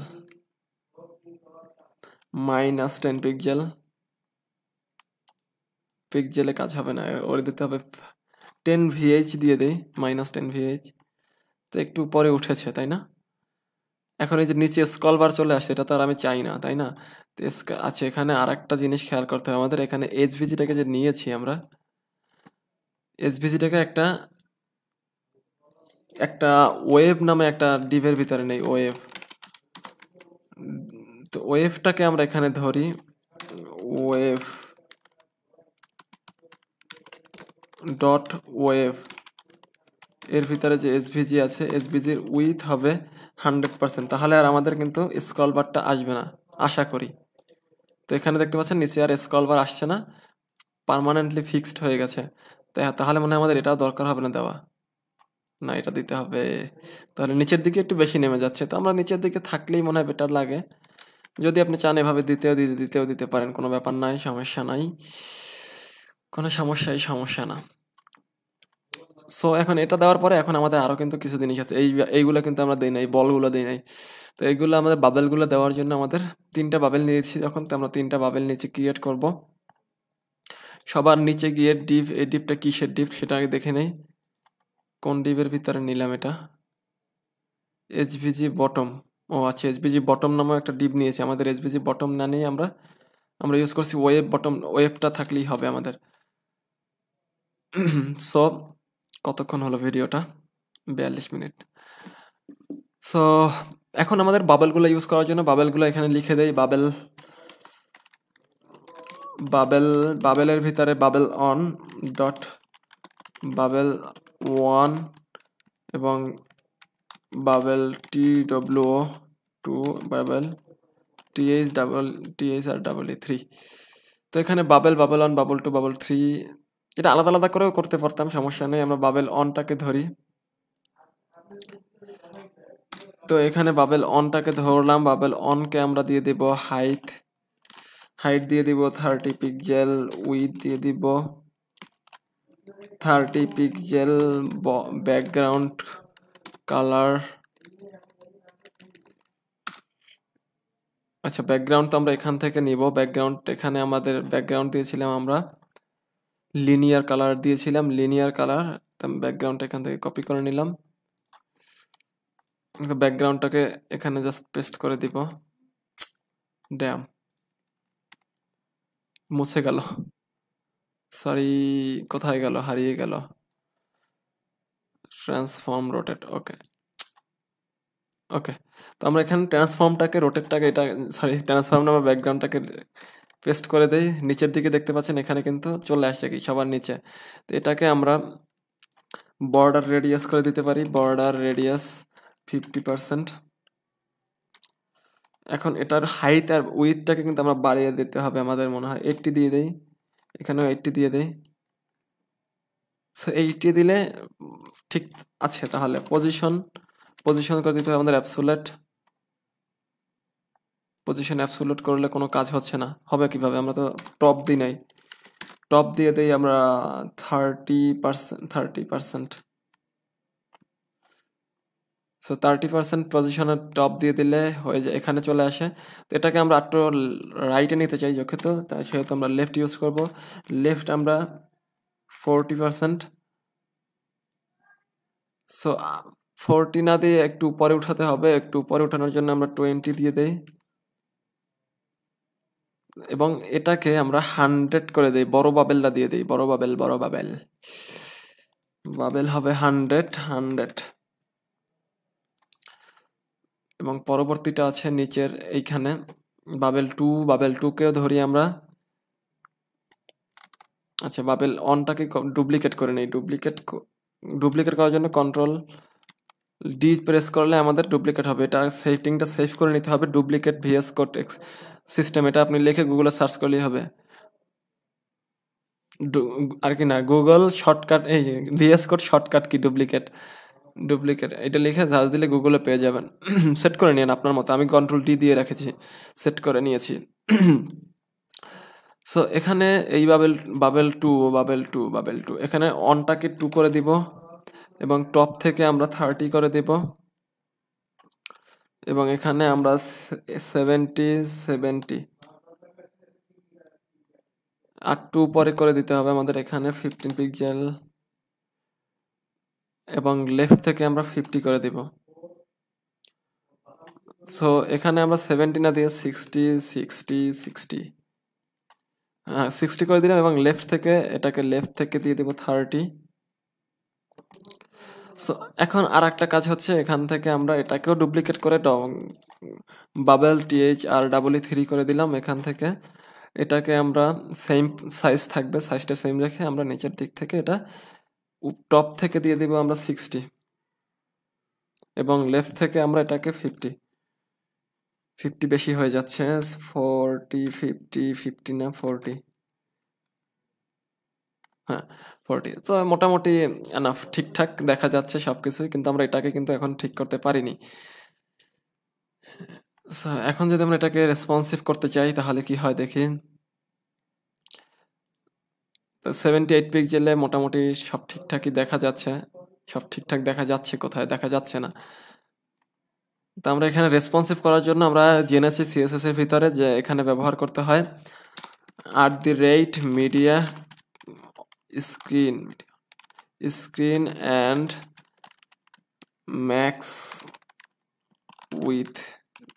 minus ten pixel পিক্সেলে কাজ হবে না ওরে দিতে হবে টেন ভিএইচ দিয়ে দেই মাইনাস টেন ভিএইচ তো একটু পরে উঠেছে তাই না এখন এই যে নিচে স্কলবার চলে আসে এটা তো আর আমি চাই না তাই না আছে এখানে আর একটা জিনিস খেয়াল করতে হবে আমাদের এখানে এইচ ভিজিটাকে যে নিয়েছি আমরা এসভিজিটাকে একটা একটা ওয়েভ নামে একটা ডিভের ভিতরে নেই ওয়েভ তো ওয়েভটাকে আমরা এখানে ধরি ওয়েভ ডট ওয়েভ এর ভিতরে যে এসভিজি আছে এসভিজির উইথ হবে হান্ড্রেড পারসেন্ট তাহলে আর আমাদের কিন্তু স্কল বারটা আসবে না আশা করি তো এখানে দেখতে পাচ্ছেন নিচে আর স্কল বার আসছে না পারমানেন্টলি ফিক্সড হয়ে গেছে তাই তাহলে মনে হয় আমাদের এটাও দরকার হবে না দেওয়া না এটা দিতে হবে তাহলে নিচের দিকে একটু বেশি নেমে যাচ্ছে তো আমরা নিচের দিকে থাকলেই মনে হয় বেটার লাগে যদি আপনি চান এভাবে দিতেও দিতে দিতেও দিতে পারেন কোনো ব্যাপার নাই সমস্যা নাই কোনো সমস্যাই সমস্যা না সো এখন এটা দেওয়ার পরে এখন আমাদের আরও কিন্তু কিছু জিনিস আছে এই এইগুলো কিন্তু আমরা দিই নাই বলগুলো দিই নাই তো এইগুলো আমাদের বাবেলগুলো দেওয়ার জন্য আমাদের তিনটা বাবেল নিয়েছি যখন তো আমরা তিনটা বাবেল নিচে ক্রিয়েট করব সবার নিচে গিয়ে ডিপ এই ডিপটা কিসের ডিপ সেটা আগে দেখে নেই কোন ডিপের ভিতরে নিলাম এটা এসভিজি বটম ও আচ্ছা এসভিজি বটম নামও একটা ডিপ নিয়েছি আমাদের এসভিজি বটম না নিয়ে আমরা আমরা ইউজ করছি ওয়েব বটম ওয়েবটা থাকলেই হবে আমাদের সো কতক্ষণ হলো ভিডিওটা বিয়াল্লিশ মিনিট সো এখন আমাদের বাবেলগুলো ইউজ করার জন্য বাবেলগুলো এখানে লিখে দেয় বাবেল বাবেল বাবেলের ভিতরে bubble on dot bubble one এবং bubble T W two bubble TH double TH আর ডাবল ই থ্রি তো এখানে bubble bubble on bubble two bubble three এটা আলাদা আলাদা করেও করতে পারতাম সমস্যা নেই আমরা বাবেল অনটাকে ধরি তো এখানে বাবেল অনটাকে ধরলাম বাবেল অনকে আমরা দিয়ে দেবো হাইট হাইট দিয়ে দিব থার্টি পিকজেল উইথ দিয়ে দিব থার্টি পিক্সেল ব্যাকগ্রাউন্ড কালার আচ্ছা ব্যাকগ্রাউন্ড তো আমরা এখান থেকে নিব ব্যাকগ্রাউন্ড এখানে আমাদের ব্যাকগ্রাউন্ড দিয়েছিলাম আমরা লিনিয়ার কালার দিয়েছিলাম লিনিয়ার কালার ব্যাকগ্রাউন্ড এখান থেকে কপি করে নিলাম ব্যাকগ্রাউন্ডটাকে এখানে জাস্ট পেস্ট করে দিব ড্যাম মুছে গেল সরি কোথায় গেল হারিয়ে গেল ট্রান্সফর্ম রোটেট ওকে ওকে তো আমরা এখানে ট্রান্সফর্মটাকে রোটেটটাকে এটা সরি ট্রান্সফর্ম আমার ব্যাকগ্রাউন্ডটাকে পেস্ট করে দেই নিচের দিকে দেখতে পাচ্ছেন এখানে কিন্তু চলে আসছে কি সবার নিচে তো এটাকে আমরা বর্ডার রেডিয়াস করে দিতে পারি বর্ডার রেডিয়াস ফিফটি পারসেন্ট এখন এটার হাইট আর উইথটাকে কিন্তু আমরা বাড়িয়ে দিতে হবে আমাদের মনে হয় এইটটি দিয়ে দেই এখানেও এইটটি দিয়ে দেই সো এইটটি দিলে ঠিক আছে তাহলে পজিশন পজিশন করে দিতে হবে আমাদের অ্যাপসুলেট পজিশন অ্যাপসুলেট করলে কোনো কাজ হচ্ছে না হবে কিভাবে আমরা তো টপ দিই নাই টপ দিয়ে দিই আমরা thirty percent thirty percent so thirty percent পজিশনে টপ দিয়ে দিলে হয়ে যায় এখানে চলে আসে তো এটাকে আমরা একটু রাইটে নিতে চাই যক্ষে তো তাই সেহেতু আমরা লেফট ইউজ করব লেফট আমরা ফোরটি পার্সেন্ট সো ফোরটি না দিয়ে একটু উপরে উঠাতে হবে একটু উপরে উঠানোর জন্য আমরা টোয়েন্টি দিয়ে দেই এবং এটাকে আমরা হান্ড্রেড করে দিই বড় বাবেলটা দিয়ে দিই বড় বাবেল বড় বাবেল বাবেল হবে হান্ড্রেড হান্ড্রেড এবং পরবর্তীটা আছে নিচের এইখানে বাবেল টু বাবেল টুকেও ধরি আমরা আচ্ছা বাবেল অনটাকে ডুপ্লিকেট করে নিই ডুপ্লিকেট ডুপ্লিকেট করার জন্য কন্ট্রোল ডি প্রেস করলে আমাদের ডুপ্লিকেট হবে এটা সেটিংটা সেভ করে নিতে হবে ডুপ্লিকেট ভিএস কোড সিস্টেম এটা আপনি লিখে গুগলে সার্চ করলেই হবে আর কি না গুগল শর্টকাট এই ভিএস কোড শর্টকাট কি ডুপ্লিকেট ডুপ্লিকেট এটা লিখে সার্চ দিলে গুগলে পেয়ে যাবেন সেট করে নিন আপনার মতো আমি কন্ট্রোল ডি দিয়ে রেখেছি সেট করে নিয়েছি সো এখানে এই bubble bubble two bubble two bubble two এখানে অনটাকে টু করে দিব এবং টপ থেকে আমরা থার্টি করে দিব এবং এখানে আমরা সেভেন্টি সেভেন্টি আর টু পরে করে দিতে হবে আমাদের এখানে ফিফটিন পিক্সেল এবং লেফট থেকে আমরা ফিফটি করে দিব সো এখানে আমরা সেভেন্টি না দিয়ে সিক্সটি সিক্সটি সিক্সটি হ্যাঁ সিক্সটি করে দিলাম এবং লেফট থেকে এটাকে লেফট থেকে দিয়ে দেবো থার্টি সো এখন আর একটা কাজ হচ্ছে এখান থেকে আমরা এটাকেও ডুপ্লিকেট করে বাবেল টিএইচ আর ডাবল ই থ্রি করে দিলাম এখান থেকে এটাকে আমরা সেম সাইজ থাকবে সাইজটা সেম রেখে আমরা নিচের দিক থেকে এটা টপ থেকে দিয়ে দিব আমরা সিক্সটি এবং লেফট থেকে আমরা এটাকে ফিফটি ফিফটি বেশি হয়ে যাচ্ছে ফোরটি ফিফটি ফিফটি না ফোরটি হ্যাঁ ফোরটি তো মোটামুটি এনাফ ঠিকঠাক দেখা যাচ্ছে সব কিছুই কিন্তু আমরা এটাকে কিন্তু এখন ঠিক করতে পারিনি এখন যদি আমরা এটাকে রেসপন্সিভ করতে চাই তাহলে কি হয় দেখি সেভেন্টি এইট পিক্সেলে মোটামুটি সব ঠিকঠাকই দেখা যাচ্ছে সব ঠিকঠাক দেখা যাচ্ছে কোথায় দেখা যাচ্ছে না তো আমরা এখানে রেসপন্সিভ করার জন্য আমরা জেনেছি সিএসএস এর ভিতরে যে এখানে ব্যবহার করতে হয় at the rate media screen screen and max width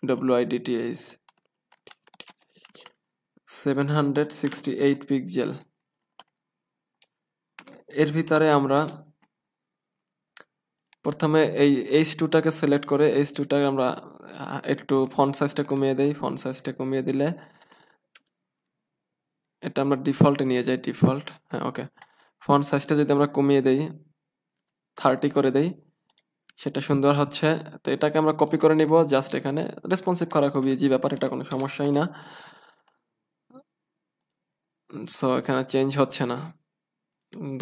WIDTS seven hundred sixty eight pixel এর ভিতরে আমরা প্রথমে এই এইচ টুটাকে সিলেক্ট করে এইচ টুটাকে আমরা একটু ফন্ট সাইজটা কমিয়ে দিই ফন্ট সাইজটা কমিয়ে দিলে এটা আমরা ডিফল্টে নিয়ে যাই ডিফল্ট হ্যাঁ ওকে ফন্ট সাইজটা যদি আমরা কমিয়ে দেই থার্টি করে দেই সেটা সুন্দর হচ্ছে তো এটাকে আমরা কপি করে নিব জাস্ট এখানে রেসপন্সিভ করা খুবই যে ব্যাপার এটা কোনো সমস্যাই না সো এখানে চেঞ্জ হচ্ছে না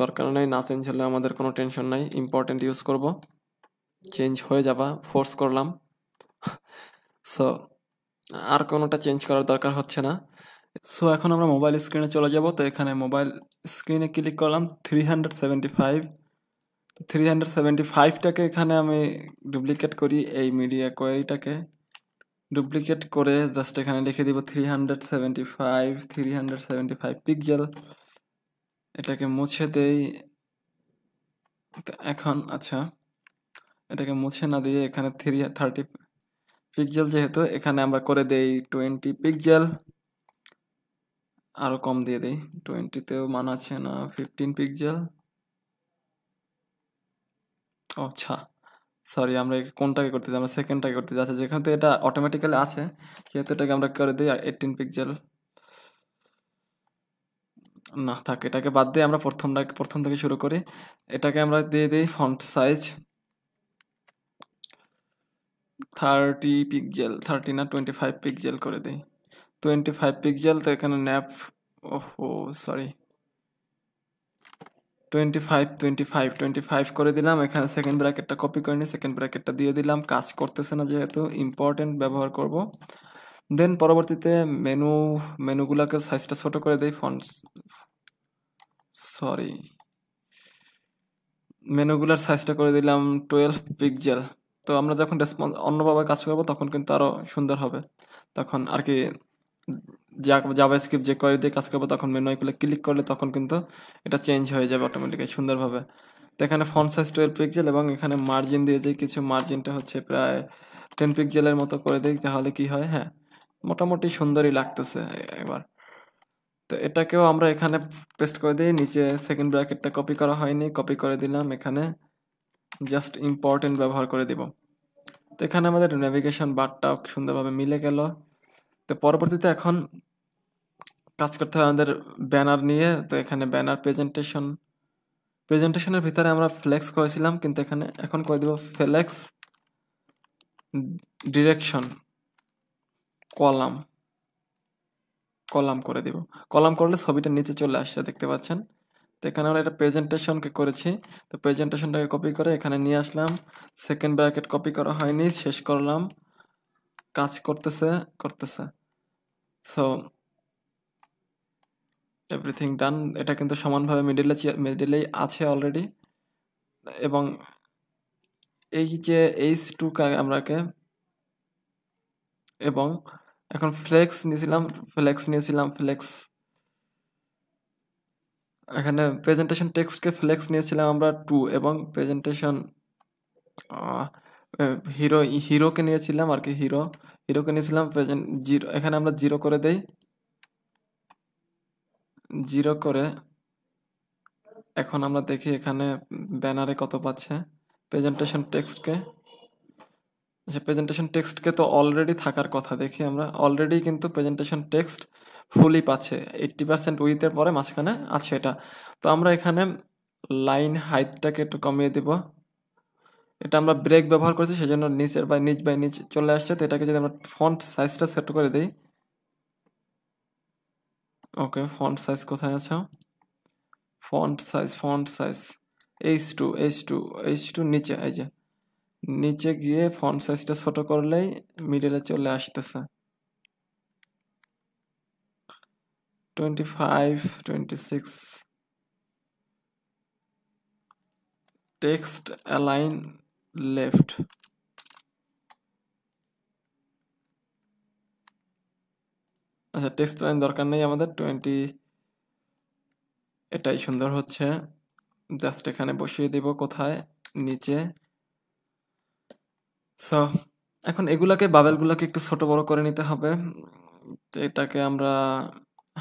দরকার নাই না চেঞ্জ হলে আমাদের কোনো টেনশন নাই ইম্পর্টেন্ট ইউজ করব চেঞ্জ হয়ে যাবা ফোর্স করলাম সো আর কোনোটা চেঞ্জ করার দরকার হচ্ছে না সো এখন আমরা মোবাইল স্ক্রিনে চলে যাব তো এখানে মোবাইল স্ক্রিনে ক্লিক করলাম three hundred seventy five three hundred seventy ফাইভটাকে এখানে আমি ডুপ্লিকেট করি এই মিডিয়া কোয়ারিটাকে ডুপ্লিকেট করে জাস্ট এখানে লিখে দিব three hundred seventy five three hundred seventy five pixel এটাকে মুছে দেই এখন আচ্ছা এটাকে মুছে না দিয়ে এখানে থ্রি থার্টি পিকজেল যেহেতু এখানে আমরা করে দেই টোয়েন্টি পিকজেল আরও কম দিয়ে দেই টোয়েন্টিতেও মান আছে না ফিফটিন পিকজেল আচ্ছা সরি আমরা কোনটাকে করতে চাই আমরা সেকেন্ডটাকে করতে আচ্ছা যেখানে এটা অটোমেটিক্যালি আছে সেহেতু এটাকে আমরা করে দিই এইটিন পিকজেল না থাক এটাকে বাদ দিয়ে আমরা প্রথমটা প্রথম থেকে শুরু করি এটাকে আমরা দিয়ে দিই font size thirty pixel thirty না টোয়েন্টি ফাইভ পিকজেল করে দিই টোয়েন্টি ফাইভ পিকজেল তো এখানে ন্যাপ ও sorry twenty five twenty five twenty five করে দিলাম এখানে সেকেন্ড ব্র্যাকেটটা কপি করে নিই সেকেন্ড ব্র্যাকেটটা দিয়ে দিলাম কাজ করতেছে না যেহেতু ইম্পর্টেন্ট ব্যবহার করব দেন পরবর্তীতে মেনু মেনুগুলোকে সাইজটা ছোট করে দেই ফন্ট সরি মেনুগুলার সাইজটা করে দিলাম টুয়েলভ পিক্সেল তো আমরা যখন রেসপন্স অন্যভাবে কাজ করবো তখন কিন্তু আরও সুন্দর হবে তখন আর কি জাভা স্ক্রিপ্ট যে করে দিয়ে কাজ করবো তখন মেনু এগুলো ক্লিক করলে তখন কিন্তু এটা চেঞ্জ হয়ে যাবে অটোমেটিক্যালি সুন্দরভাবে তো এখানে ফন্ট সাইজ টুয়েলভ পিক্সেল এবং এখানে মার্জিন দিয়ে যে কিছু মার্জিনটা হচ্ছে প্রায় টেন পিক্সেলের মতো করে দিই তাহলে কি হয় হ্যাঁ মোটামুটি সুন্দরই লাগতেছে এবার তো এটাকেও আমরা এখানে পেস্ট করে দিই নিচে সেকেন্ড ব্র্যাকেটটা কপি করা হয়নি কপি করে দিলাম এখানে জাস্ট ইম্পর্টেন্ট ব্যবহার করে দিব তো এখানে আমাদের নেভিগেশন বারটাও সুন্দরভাবে মিলে গেল তো পরবর্তীতে এখন কাজ করতে হয় আমাদের ব্যানার নিয়ে তো এখানে ব্যানার প্রেজেন্টেশন প্রেজেন্টেশনের ভিতরে আমরা ফ্লেক্স করেছিলাম কিন্তু এখানে এখন করে দেব ফ্লেক্স ডিরেকশন কলাম কলাম করে দিব কলাম করলে ছবিটা নিচে চলে আসছে দেখতে পাচ্ছেন তো এখানে আমরা একটা প্রেজেন্টেশনকে করেছি তো প্রেজেন্টেশনটাকে কপি করে এখানে নিয়ে আসলাম সেকেন্ড ব্র্যাকেট কপি করা হয়নি শেষ করলাম কাজ করতেছে করতেছে সো এভরিথিং ডান এটা কিন্তু সমানভাবে মিডিলে মিডিলেই আছে অলরেডি এবং এই যে এইচ টু আমরাকে এবং এখন ফ্লেক্স নিয়েছিলাম ফ্লেক্স নিয়েছিলাম ফ্লেক্স এখানে প্রেজেন্টেশন টেক্সটকে ফ্লেক্স নিয়েছিলাম আমরা টু এবং প্রেজেন্টেশন হিরো হিরোকে নিয়েছিলাম আর কি হিরো হিরোকে নিয়েছিলাম প্রেজেন্ট জিরো এখানে আমরা জিরো করে দেই জিরো করে এখন আমরা দেখি এখানে ব্যানারে কত পাচ্ছে প্রেজেন্টেশন টেক্সটকে যে প্রেজেন্টেশন টেক্সটকে তো অলরেডি থাকার কথা দেখি আমরা অলরেডি কিন্তু প্রেজেন্টেশন টেক্সট ফুলই পাচ্ছে এইট্টি পার্সেন্ট উইথের পরে মাঝখানে আছে এটা তো আমরা এখানে লাইন হাইটটাকে একটু কমিয়ে দিব এটা আমরা ব্রেক ব্যবহার করেছি সেই জন্য নিচের বা নিচ বাই নিচ চলে আসছে তো এটাকে যদি আমরা ফন্ট সাইজটা সেট করে দিই ওকে ফন্ট সাইজ কোথায় আছে font size font size H two H two H two নিচে এই যে নিচে গিয়ে ফন্ট সাইজটা ছোট করলেই মিডলে চলে আসতেছে twenty five twenty six text align left আচ্ছা টেক্সট লাইন দরকার নেই আমাদের টোয়েন্টি এটাই সুন্দর হচ্ছে জাস্ট এখানে বসিয়ে দেব কোথায় নিচে সো এখন এগুলাকে বাবেলগুলোকে একটু ছোট বড় করে নিতে হবে এটাকে আমরা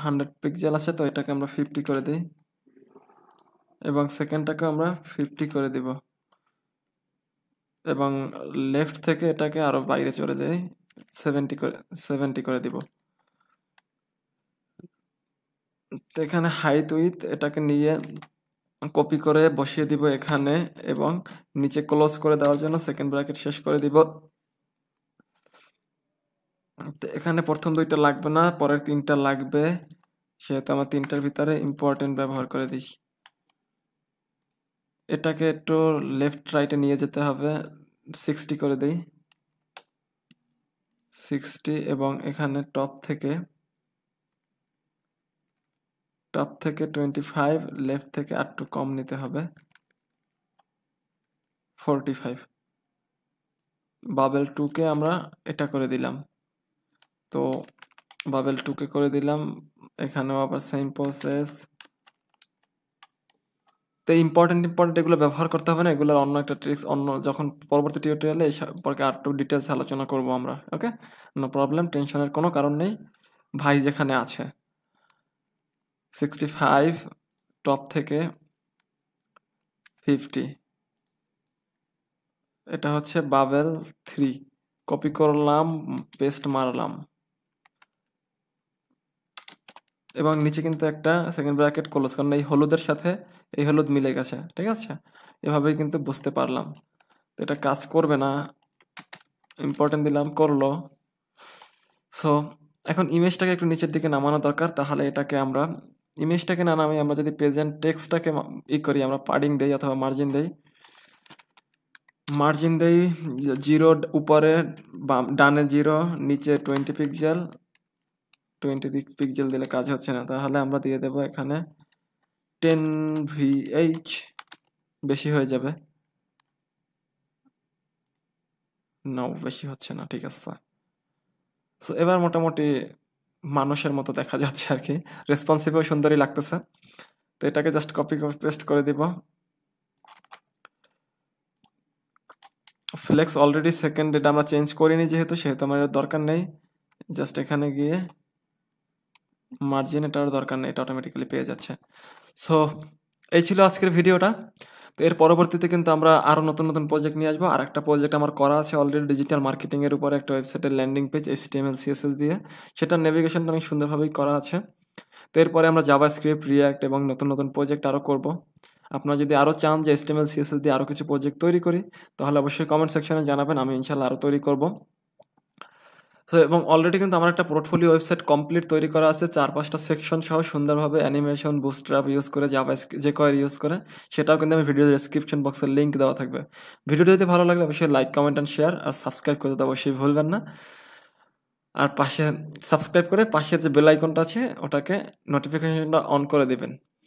হান্ড্রেড পিক্সেল আছে তো এটাকে আমরা ফিফটি করে দিই এবং সেকেন্ডটাকে আমরা ফিফটি করে দিব এবং লেফট থেকে এটাকে আরও বাইরে চলে দেয় সেভেন্টি করে সেভেন্টি করে দিব তো এখানে হাইট উইথ এটাকে নিয়ে কপি করে বসিয়ে দিব এখানে এবং নিচে ক্লোজ করে দেওয়ার জন্য সেকেন্ড ব্র্যাকেট শেষ করে দিব তো এখানে প্রথম দুইটা লাগবে না পরের তিনটা লাগবে সেহেতু আমার তিনটার ভিতরে ইম্পর্টেন্ট ব্যবহার করে দিই এটাকে একটু লেফট রাইটে নিয়ে যেতে হবে সিক্সটি করে দিই সিক্সটি এবং এখানে টপ থেকে টপ থেকে টোয়েন্টি ফাইভ লেফট থেকে আটটু কম নিতে হবে ফোরটি ফাইভ বাবেল টুকে আমরা এটা করে দিলাম তো বাবেল টুকে করে দিলাম এখানেও আবার সেম প্রসেস তো ইম্পর্টেন্ট ইম্পর্টেন্ট এগুলো ব্যবহার করতে হবে না এগুলোর অন্য একটা ট্রিক্স অন্য যখন পরবর্তী টিউটোরিয়ালে এই সম্পর্কে একটু ডিটেলস আলোচনা করব আমরা ওকে নো প্রবলেম টেনশনের কোনো কারণ নেই ভাই যেখানে আছে সিক্সটি ফাইভ টপ থেকে ফিফটি এটা হচ্ছে বাবেল থ্রি কপি করলাম পেস্ট মারলাম এবং নিচে কিন্তু একটা সেকেন্ড ব্র্যাকেট কলস কারণ এই হলুদের সাথে এই হলুদ মিলে গেছে ঠিক আছে এভাবেই কিন্তু বুঝতে পারলাম তো এটা কাজ করবে না ইম্পর্টেন্ট দিলাম করলো সো এখন ইমেজটাকে একটু নিচের দিকে নামানো দরকার তাহলে এটাকে আমরা ইমেজটাকে না নামে আমরা যদি প্রেজেন্ট টেক্সটটাকে ই করি আমরা পাডিং দেই অথবা মার্জিন দেই মার্জিন দেই জিরো উপরে ডানে জিরো নিচে টোয়েন্টি পিক্সেল টোয়েন্টি পিক্সেল দিলে কাজ হচ্ছে না তাহলে আমরা দিয়ে দেব এখানে টেন ভিএইচ বেশি হয়ে যাবে না বেশি হচ্ছে না ঠিক আছে সো এবার মোটামুটি মানুষের মতো দেখা যাচ্ছে আর কি রেসপন্সিভও সুন্দরই লাগতেছে তো এটাকে জাস্ট কপি পেস্ট করে দিব ফ্লেক্স অলরেডি সেকেন্ড এটা আমরা চেঞ্জ করিনি যেহেতু সেহেতু আমার দরকার নেই জাস্ট এখানে গিয়ে মার্জিন এটার দরকার নেই এটা অটোমেটিক্যালি পেয়ে যাচ্ছে সো এই ছিল আজকের ভিডিওটা তো এর পরবর্তীতে কিন্তু আমরা আরও নতুন নতুন প্রজেক্ট নিয়ে আসবো আর একটা প্রজেক্ট আমার করা আছে অলরেডি ডিজিটাল মার্কেটিংয়ের উপরে একটা ওয়েবসাইটের ল্যান্ডিং পেজ এসটিএমএল সিএসএস দিয়ে সেটার নেভিগেশনটা অনেক সুন্দরভাবেই করা আছে তো এরপরে আমরা জাভা স্ক্রিপ্ট রিয়াক্ট এবং নতুন নতুন প্রজেক্ট আরও করব আপনারা যদি আরও চান যে এসটিএমএল সিএসএস দিয়ে আরও কিছু প্রজেক্ট তৈরি করি তাহলে অবশ্যই কমেন্ট সেকশনে জানাবেন আমি ইনশাল্লাহ আরও তৈরি করবো সো এবং অলরেডি কিন্তু আমার একটা পোর্টফোলিও ওয়েবসাইট কমপ্লিট তৈরি করা আছে চার পাঁচটা সেকশন সহ সুন্দরভাবে অ্যানিমেশন আপ ইউজ করে যা যে কয়ের ইউজ করে সেটাও কিন্তু আমি ভিডিও ডিসক্রিপশন বক্সের লিঙ্ক দেওয়া থাকবে ভিডিওটি যদি ভালো লাগলে অবশ্যই লাইক কমেন্ট অ্যান্ড শেয়ার আর সাবস্ক্রাইব করতে অবশ্যই ভুলবেন না আর পাশে সাবস্ক্রাইব করে পাশে যে বেল আইকনটা আছে ওটাকে নোটিফিকেশনটা অন করে দেবেন